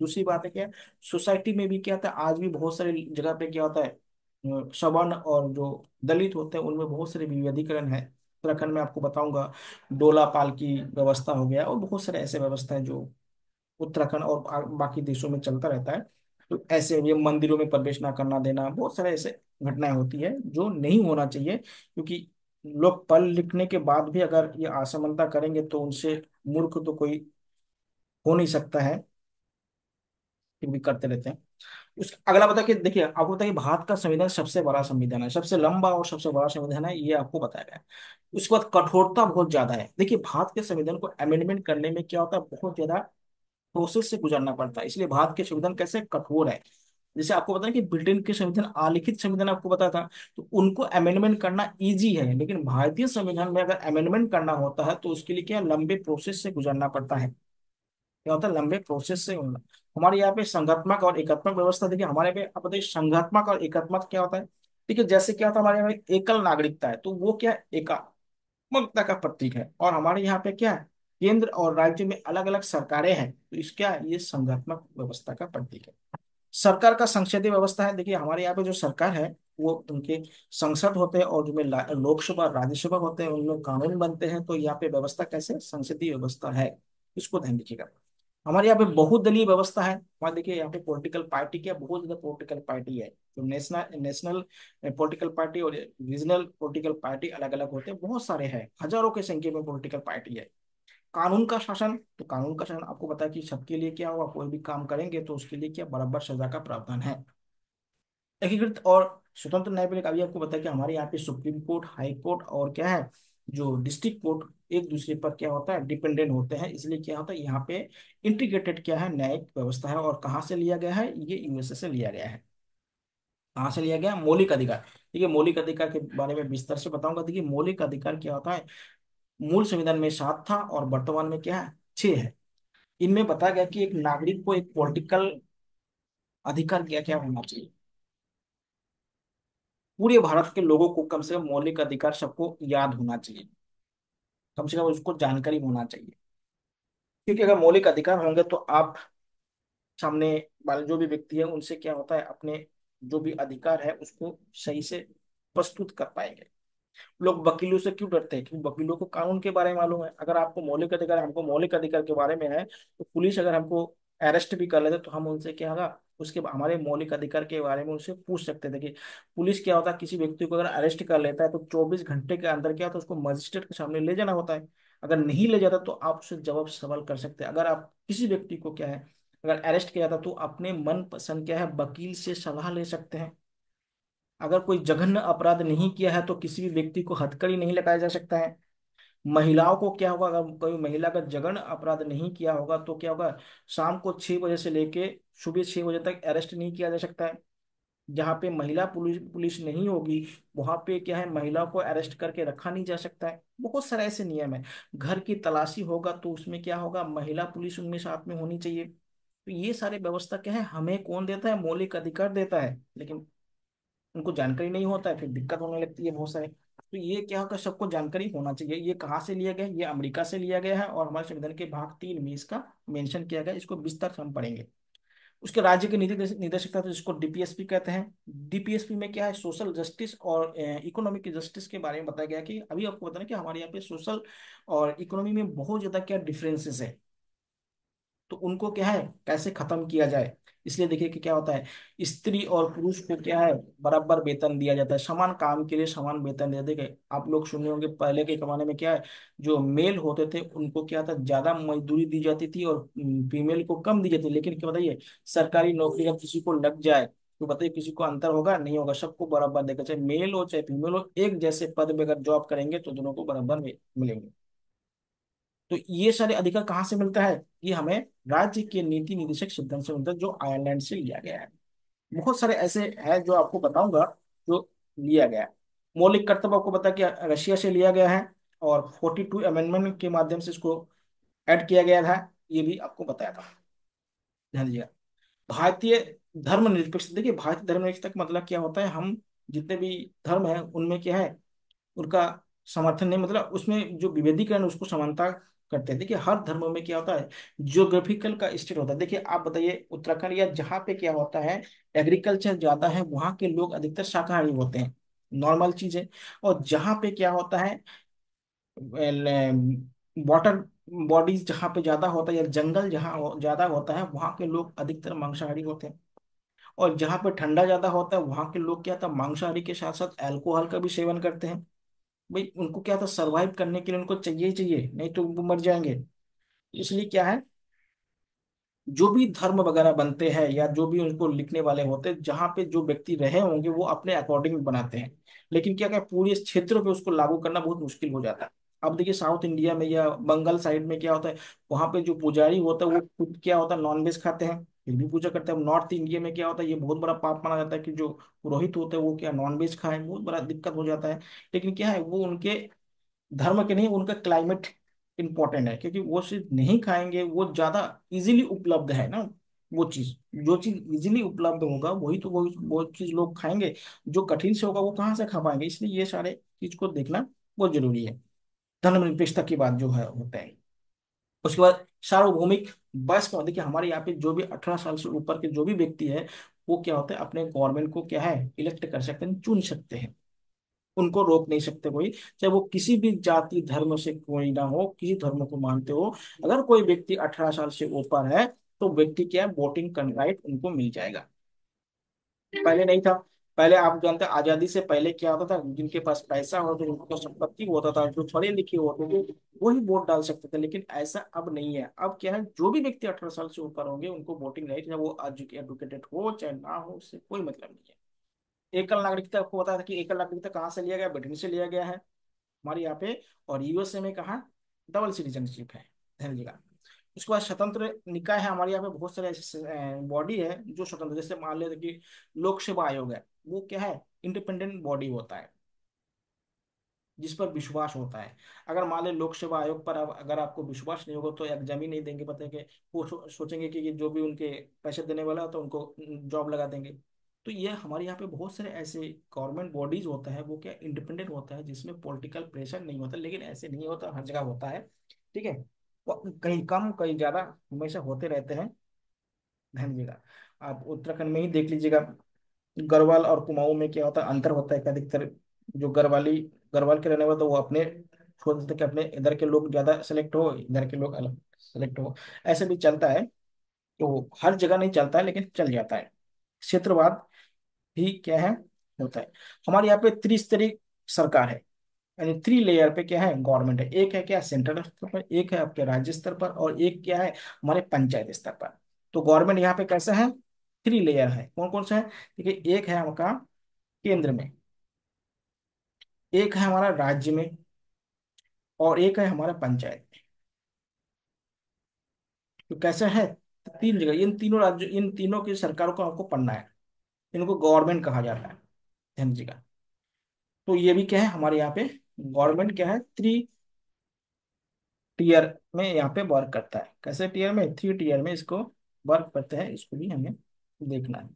दूसरी बात है क्या सोसाइटी में भी क्या था आज भी बहुत सारी जगह पे क्या होता है सवर्ण और जो दलित होते हैं उनमें बहुत सारे विविधीकरण है उत्तराखंड में आपको बताऊंगा डोला पाल की व्यवस्था हो गया और बहुत सारे ऐसे व्यवस्था है जो उत्तराखंड और बाकी देशों में चलता रहता है तो ऐसे ये मंदिरों में प्रवेश ना करना देना बहुत सारे ऐसे घटनाएं होती है जो नहीं होना चाहिए क्योंकि लोग पल लिखने के बाद भी अगर ये असमानता करेंगे तो उनसे मूर्ख तो कोई हो नहीं सकता है फिर भी करते रहते हैं उस अगला बता कि देखिए आपको बताइए भारत का संविधान सबसे बड़ा संविधान है सबसे लंबा और सबसे बड़ा संविधान है ये आपको बताया गया उसके बाद कठोरता बहुत ज्यादा है देखिए भारत के संविधान को अमेंडमेंट करने में क्या होता है बहुत ज्यादा प्रोसेस से गुजरना पड़ता है इसलिए भारत के संविधान कैसे कठोर है जैसे आपको पता है कि ब्रिटेन के संविधान अलिखित संविधान आपको पता था तो उनको अमेंडमेंट करना इजी है लेकिन भारतीय संविधान में अगर अमेंडमेंट करना होता है तो उसके लिए क्या लंबे प्रोसेस से गुजरना पड़ता है क्या होता है लंबे प्रोसेस से होना हमारे यहाँ पे संघात्मक और एकात्मक व्यवस्था देखिए हमारे पे आप बताइए संघात्मक और एकात्मक क्या होता है ठीक है जैसे क्या होता है हमारे यहाँ एकल नागरिकता है तो वो क्या एकात्मकता का प्रतीक है और हमारे यहाँ पे क्या है केंद्र और राज्य में अलग अलग सरकारें हैं तो इसका ये संघात्मक व्यवस्था का प्रतीक है सरकार का संसदीय व्यवस्था है देखिए हमारे यहाँ पे जो सरकार है वो उनके संसद होते हैं और जिनमें लोकसभा राज्यसभा होते हैं उनमें कानून बनते हैं तो यहाँ पे व्यवस्था कैसे संसदीय व्यवस्था है इसको ध्यान रखिएगा हमारे यहाँ पे बहुदलीय व्यवस्था है वहां देखिए यहाँ पे पॉलिटिकल पार्टी क्या बहुत ज्यादा पोलिटिकल पार्टी है तो नेशनल नेशनल पॉलिटिकल पार्टी और रीजनल पॉलिटिकल पार्टी अलग अलग होते हैं बहुत सारे हैं हजारों के संख्या में पॉलिटिकल पार्टी है कानून का शासन तो कानून का शासन आपको पता है कि सबके लिए क्या होगा कोई भी काम करेंगे तो उसके लिए क्या बराबर सजा का प्रावधान है एकीकृत और स्वतंत्र न्यायपालिका अभी आपको पता है कि हमारे यहाँ पे सुप्रीम कोर्ट हाई कोर्ट और क्या है जो डिस्ट्रिक्ट कोर्ट एक दूसरे पर क्या होता है डिपेंडेंट होते हैं इसलिए क्या होता है यहाँ पे इंटीग्रेटेड क्या है न्यायिक व्यवस्था है और कहाँ से लिया गया है ये यूएसए से लिया गया है कहाँ से लिया गया मौलिक अधिकार देखिए मौलिक अधिकार के बारे में विस्तार से बताऊंगा देखिए मौलिक अधिकार क्या होता है मूल संविधान में सात था और वर्तमान में क्या है छह है इनमें बताया गया कि एक नागरिक को एक पॉलिटिकल अधिकार क्या क्या होना चाहिए पूरे भारत के लोगों को कम से कम मौलिक अधिकार सबको याद होना चाहिए कम से कम उसको जानकारी होना चाहिए क्योंकि अगर मौलिक अधिकार होंगे तो आप सामने वाले जो भी व्यक्ति है उनसे क्या होता है अपने जो भी अधिकार है उसको सही से प्रस्तुत कर पाएंगे लोग वकीलों से क्यों डरते हैं क्योंकि वकीलों को कानून के बारे में मालूम है अगर आपको मौलिक अधिकार हमको मौलिक अधिकार के बारे में है तो पुलिस अगर हमको अरेस्ट भी कर लेते तो हम उनसे क्या होगा उसके हमारे मौलिक अधिकार के बारे में उनसे पूछ सकते थे कि पुलिस क्या होता है किसी व्यक्ति को अगर अरेस्ट कर लेता है तो चौबीस घंटे के अंदर क्या होता है उसको मजिस्ट्रेट के सामने ले जाना होता है अगर नहीं ले जाता तो आप उससे जवाब सवाल कर सकते हैं अगर आप किसी व्यक्ति को क्या है अगर अरेस्ट किया जाता तो अपने मन पसंद क्या है वकील से सलाह ले सकते हैं अगर कोई जघन्य अपराध नहीं किया है तो किसी भी व्यक्ति को हथकड़ी नहीं लगाया जा सकता है महिलाओं को क्या होगा अगर कोई महिला का जघन अपराध नहीं किया होगा तो क्या होगा शाम को छह बजे से लेके सुबह छह बजे तक अरेस्ट नहीं किया जा सकता है जहां पे महिला पुलिस पुलिस नहीं होगी वहां पे क्या है महिला को अरेस्ट करके रखा नहीं जा सकता है बहुत सारे ऐसे नियम है घर की तलाशी होगा तो उसमें क्या होगा महिला पुलिस उनमें साथ में होनी चाहिए तो ये सारे व्यवस्था क्या है हमें कौन देता है मौलिक अधिकार देता है लेकिन उनको जानकारी नहीं होता है फिर दिक्कत होने लगती है बहुत सारे तो ये क्या होगा सबको जानकारी होना चाहिए ये कहाँ से लिया गया ये अमेरिका से लिया गया है और हमारे संविधान के भाग तीन में इसका मेंशन किया गया इसको विस्तार से हम पढ़ेंगे उसके राज्य के निदेशक तो जिसको डीपीएसपी कहते हैं डीपीएसपी में क्या है सोशल जस्टिस और इकोनॉमिक जस्टिस के बारे में बताया गया कि अभी आपको पता है कि हमारे यहाँ पे सोशल और इकोनॉमी में बहुत ज्यादा क्या डिफरेंसेस है तो उनको क्या है कैसे खत्म किया जाए इसलिए देखिए कि क्या होता है स्त्री और पुरुष को क्या है बराबर वेतन दिया जाता है समान काम के लिए समान वेतन दिया देखिए आप लोग सुने होंगे पहले के जमाने में क्या है जो मेल होते थे उनको क्या था ज्यादा मजदूरी दी जाती थी और फीमेल को कम दी जाती थी लेकिन क्या बताइए सरकारी नौकरी अगर किसी को लग जाए तो बताइए किसी को अंतर होगा नहीं होगा सबको बराबर देगा चाहे मेल हो चाहे फीमेल हो एक जैसे पद में अगर जॉब करेंगे तो दोनों को बराबर मिलेंगे तो ये सारे अधिकार कहाँ से मिलता है ये हमें राज्य के नीति निदेशक सिद्धांत से मिलता है जो आयरलैंड से लिया गया है बहुत सारे ऐसे है जो आपको बताऊंगा जो लिया गया है मौलिक कर्तव्य आपको पता कि रशिया से लिया गया है और 42 अमेंडमेंट के माध्यम से इसको ऐड किया गया था ये भी आपको बताया था ध्यान दीजिएगा भारतीय धर्म निरपेक्ष देखिए भारतीय धर्म तक मतलब क्या होता है हम जितने भी धर्म है उनमें क्या है उनका समर्थन नहीं मतलब उसमें जो विभेदीकरण उसको समानता करते हैं देखिए हर धर्म में क्या होता है ज्योग्राफिकल का स्टेट होता है देखिए आप बताइए उत्तराखंड या जहाँ पे क्या होता है एग्रीकल्चर ज्यादा है वहां के लोग अधिकतर शाकाहारी होते हैं नॉर्मल चीज है और जहाँ पे क्या होता है वाटर बॉडीज um, जहाँ पे ज्यादा होता है या जंगल जहाँ ज्यादा होता है वहां के लोग अधिकतर मांसाहारी होते हैं और जहाँ पे ठंडा ज्यादा होता है वहां के लोग क्या था मांसाहारी के साथ साथ अल्कोहल का भी सेवन करते हैं भाई उनको क्या था सरवाइव करने के लिए उनको चाहिए ही चाहिए नहीं तो वो मर जाएंगे इसलिए क्या है जो भी धर्म वगैरह बनते हैं या जो भी उनको लिखने वाले होते हैं जहाँ पे जो व्यक्ति रहे होंगे वो अपने अकॉर्डिंग बनाते हैं लेकिन क्या क्या पूरे क्षेत्र पे उसको लागू करना बहुत मुश्किल हो जाता है अब देखिए साउथ इंडिया में या बंगाल साइड में क्या होता है वहां पे जो पुजारी होता है वो खुद क्या होता है नॉनवेज खाते हैं फिर भी पूजा करते हैं अब नॉर्थ इंडिया में क्या होता है ये बहुत बड़ा पाप माना जाता है कि जो पुरोहित होते हैं वो क्या नॉन वेज खाएं बहुत बड़ा दिक्कत हो जाता है लेकिन क्या है वो उनके धर्म के नहीं उनका क्लाइमेट इंपॉर्टेंट है क्योंकि वो चीज नहीं खाएंगे वो ज्यादा इजिली उपलब्ध है ना वो चीज जो चीज इजिली उपलब्ध होगा वही तो वो वो चीज लोग खाएंगे जो कठिन से होगा वो कहाँ से खा पाएंगे इसलिए ये सारे चीज को देखना बहुत जरूरी है धर्मनिरपेक्षता की बात जो है होता है उसके बाद सार्वभौमिक बस में देखिए हमारे यहाँ पे जो भी अठारह साल से ऊपर के जो भी व्यक्ति है वो क्या होते हैं अपने गवर्नमेंट को क्या है इलेक्ट कर सकते हैं चुन सकते हैं उनको रोक नहीं सकते कोई चाहे वो किसी भी जाति धर्म से कोई ना हो किसी धर्म को मानते हो अगर कोई व्यक्ति अठारह साल से ऊपर है तो व्यक्ति क्या है वोटिंग राइट उनको मिल जाएगा पहले नहीं था पहले आप जानते आजादी से पहले क्या होता था जिनके पास पैसा होता था जिनको संपत्ति होता था जो पढ़े लिखे होते थे वही वोट डाल सकते थे लेकिन ऐसा अब नहीं है अब क्या है जो भी व्यक्ति अठारह साल से ऊपर होंगे उनको वोटिंग राइट चाहे वो एडुकेटेड हो चाहे ना हो उससे कोई मतलब नहीं है एकल नागरिकता आपको बताया था कि एकल नागरिकता कहाँ से लिया गया ब्रिटेन से लिया गया है हमारे यहाँ पे और यूएसए में कहा डबल सिटीजनशिप है धन्यवाद उसके बाद स्वतंत्र निकाय है हमारे यहाँ पे बहुत सारे ऐसे बॉडी है जो स्वतंत्र जैसे मान लेते कि लोक सेवा आयोग है वो क्या है इंडिपेंडेंट बॉडी होता है जिस पर विश्वास होता है अगर मान लें लोक सेवा आयोग पर अगर आपको विश्वास नहीं होगा तो एग्जाम ही नहीं देंगे पता है कि वो सोचेंगे कि जो भी उनके पैसे देने वाला है तो उनको जॉब लगा देंगे तो ये हमारे यहाँ पे बहुत सारे ऐसे गवर्नमेंट बॉडीज होता है वो क्या इंडिपेंडेंट होता है जिसमें पॉलिटिकल प्रेशर नहीं होता लेकिन ऐसे नहीं होता हर जगह होता है ठीक है कहीं कम कहीं ज्यादा हमेशा होते रहते हैं ध्यान दीजिएगा आप उत्तराखंड में ही देख लीजिएगा गढ़वाल और कुमाऊं में क्या होता है अंतर होता है अधिकतर जो गढ़वाली गढ़वाल के रहने वाले तो वो अपने छोड़ देते कि अपने इधर के लोग ज्यादा सेलेक्ट हो इधर के लोग अलग सेलेक्ट हो ऐसे भी चलता है तो हर जगह नहीं चलता है लेकिन चल जाता है क्षेत्रवाद भी क्या है होता है हमारे यहाँ पे त्रिस्तरीय सरकार है यानी थ्री लेयर पे क्या है गवर्नमेंट है एक है क्या सेंट्रल स्तर पर एक है आपके राज्य स्तर पर और एक क्या है हमारे पंचायत स्तर पर तो गवर्नमेंट यहाँ पे कैसे है थ्री लेयर है कौन कौन सा है देखिए एक है आपका केंद्र में एक है हमारा राज्य में और एक है हमारा पंचायत में तो कैसे है तीन जगह इन तीनों राज्यों इन तीनों की सरकारों को आपको पढ़ना है इनको गवर्नमेंट कहा जाता है तो ये भी क्या है हमारे यहाँ पे गवर्नमेंट क्या है थ्री टीयर में यहाँ पे वर्क करता है कैसे टीयर में थ्री टीयर में इसको वर्क करते हैं इसको भी हमें देखना है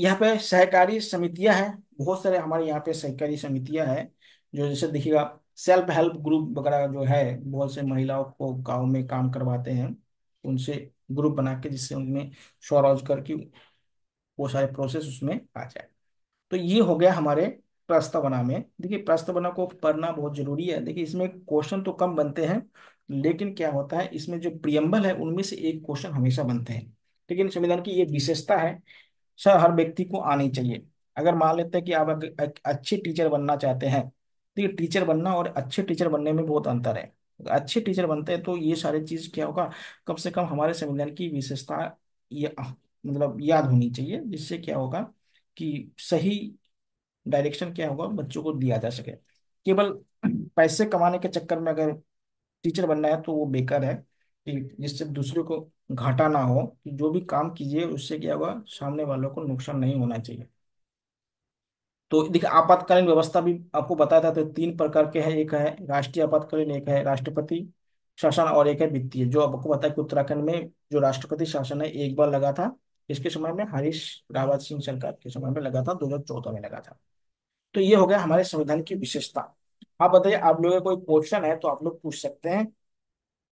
यहाँ पे सहकारी समितियां हैं बहुत सारे हमारे यहाँ पे सहकारी समितियां हैं जो जैसे देखिएगा सेल्फ हेल्प ग्रुप वगैरह जो है बहुत से महिलाओं को गांव में काम करवाते हैं उनसे ग्रुप बना के जिससे उनमें स्वरोजगार की वो सारे प्रोसेस उसमें आ जाए तो ये हो गया हमारे प्रस्तावना में देखिए प्रस्तावना को पढ़ना बहुत जरूरी है देखिए इसमें क्वेश्चन तो कम बनते हैं लेकिन क्या होता है इसमें जो प्रियम्बल है उनमें से एक क्वेश्चन हमेशा बनते हैं लेकिन संविधान की ये विशेषता है सर हर व्यक्ति को आनी चाहिए अगर मान लेते हैं कि आप अच्छे टीचर बनना चाहते हैं तो टीचर बनना और अच्छे टीचर बनने में बहुत अंतर है अच्छे टीचर बनते हैं तो ये सारी चीज क्या होगा कम से कम हमारे संविधान की विशेषता ये मतलब याद होनी चाहिए जिससे क्या होगा कि सही डायरेक्शन क्या होगा बच्चों को दिया जा सके केवल पैसे कमाने के चक्कर में अगर टीचर बनना है तो वो बेकार है कि जिससे दूसरे को घाटा ना हो जो भी काम कीजिए उससे क्या होगा सामने वालों को नुकसान नहीं होना चाहिए तो देखिए आपातकालीन व्यवस्था भी आपको बताया था तो तीन प्रकार के है एक है राष्ट्रीय आपातकालीन एक है राष्ट्रपति शासन और एक है वित्तीय जो आपको बताया कि उत्तराखंड में जो राष्ट्रपति शासन है एक बार लगा था इसके समय में हरीश रावत सिंह सरकार के समय में लगा था दो हजार चौदह में लगा था तो ये हो गया हमारे संविधान की विशेषता आप बताइए आप लोगों का कोई क्वेश्चन है तो आप लोग पूछ सकते हैं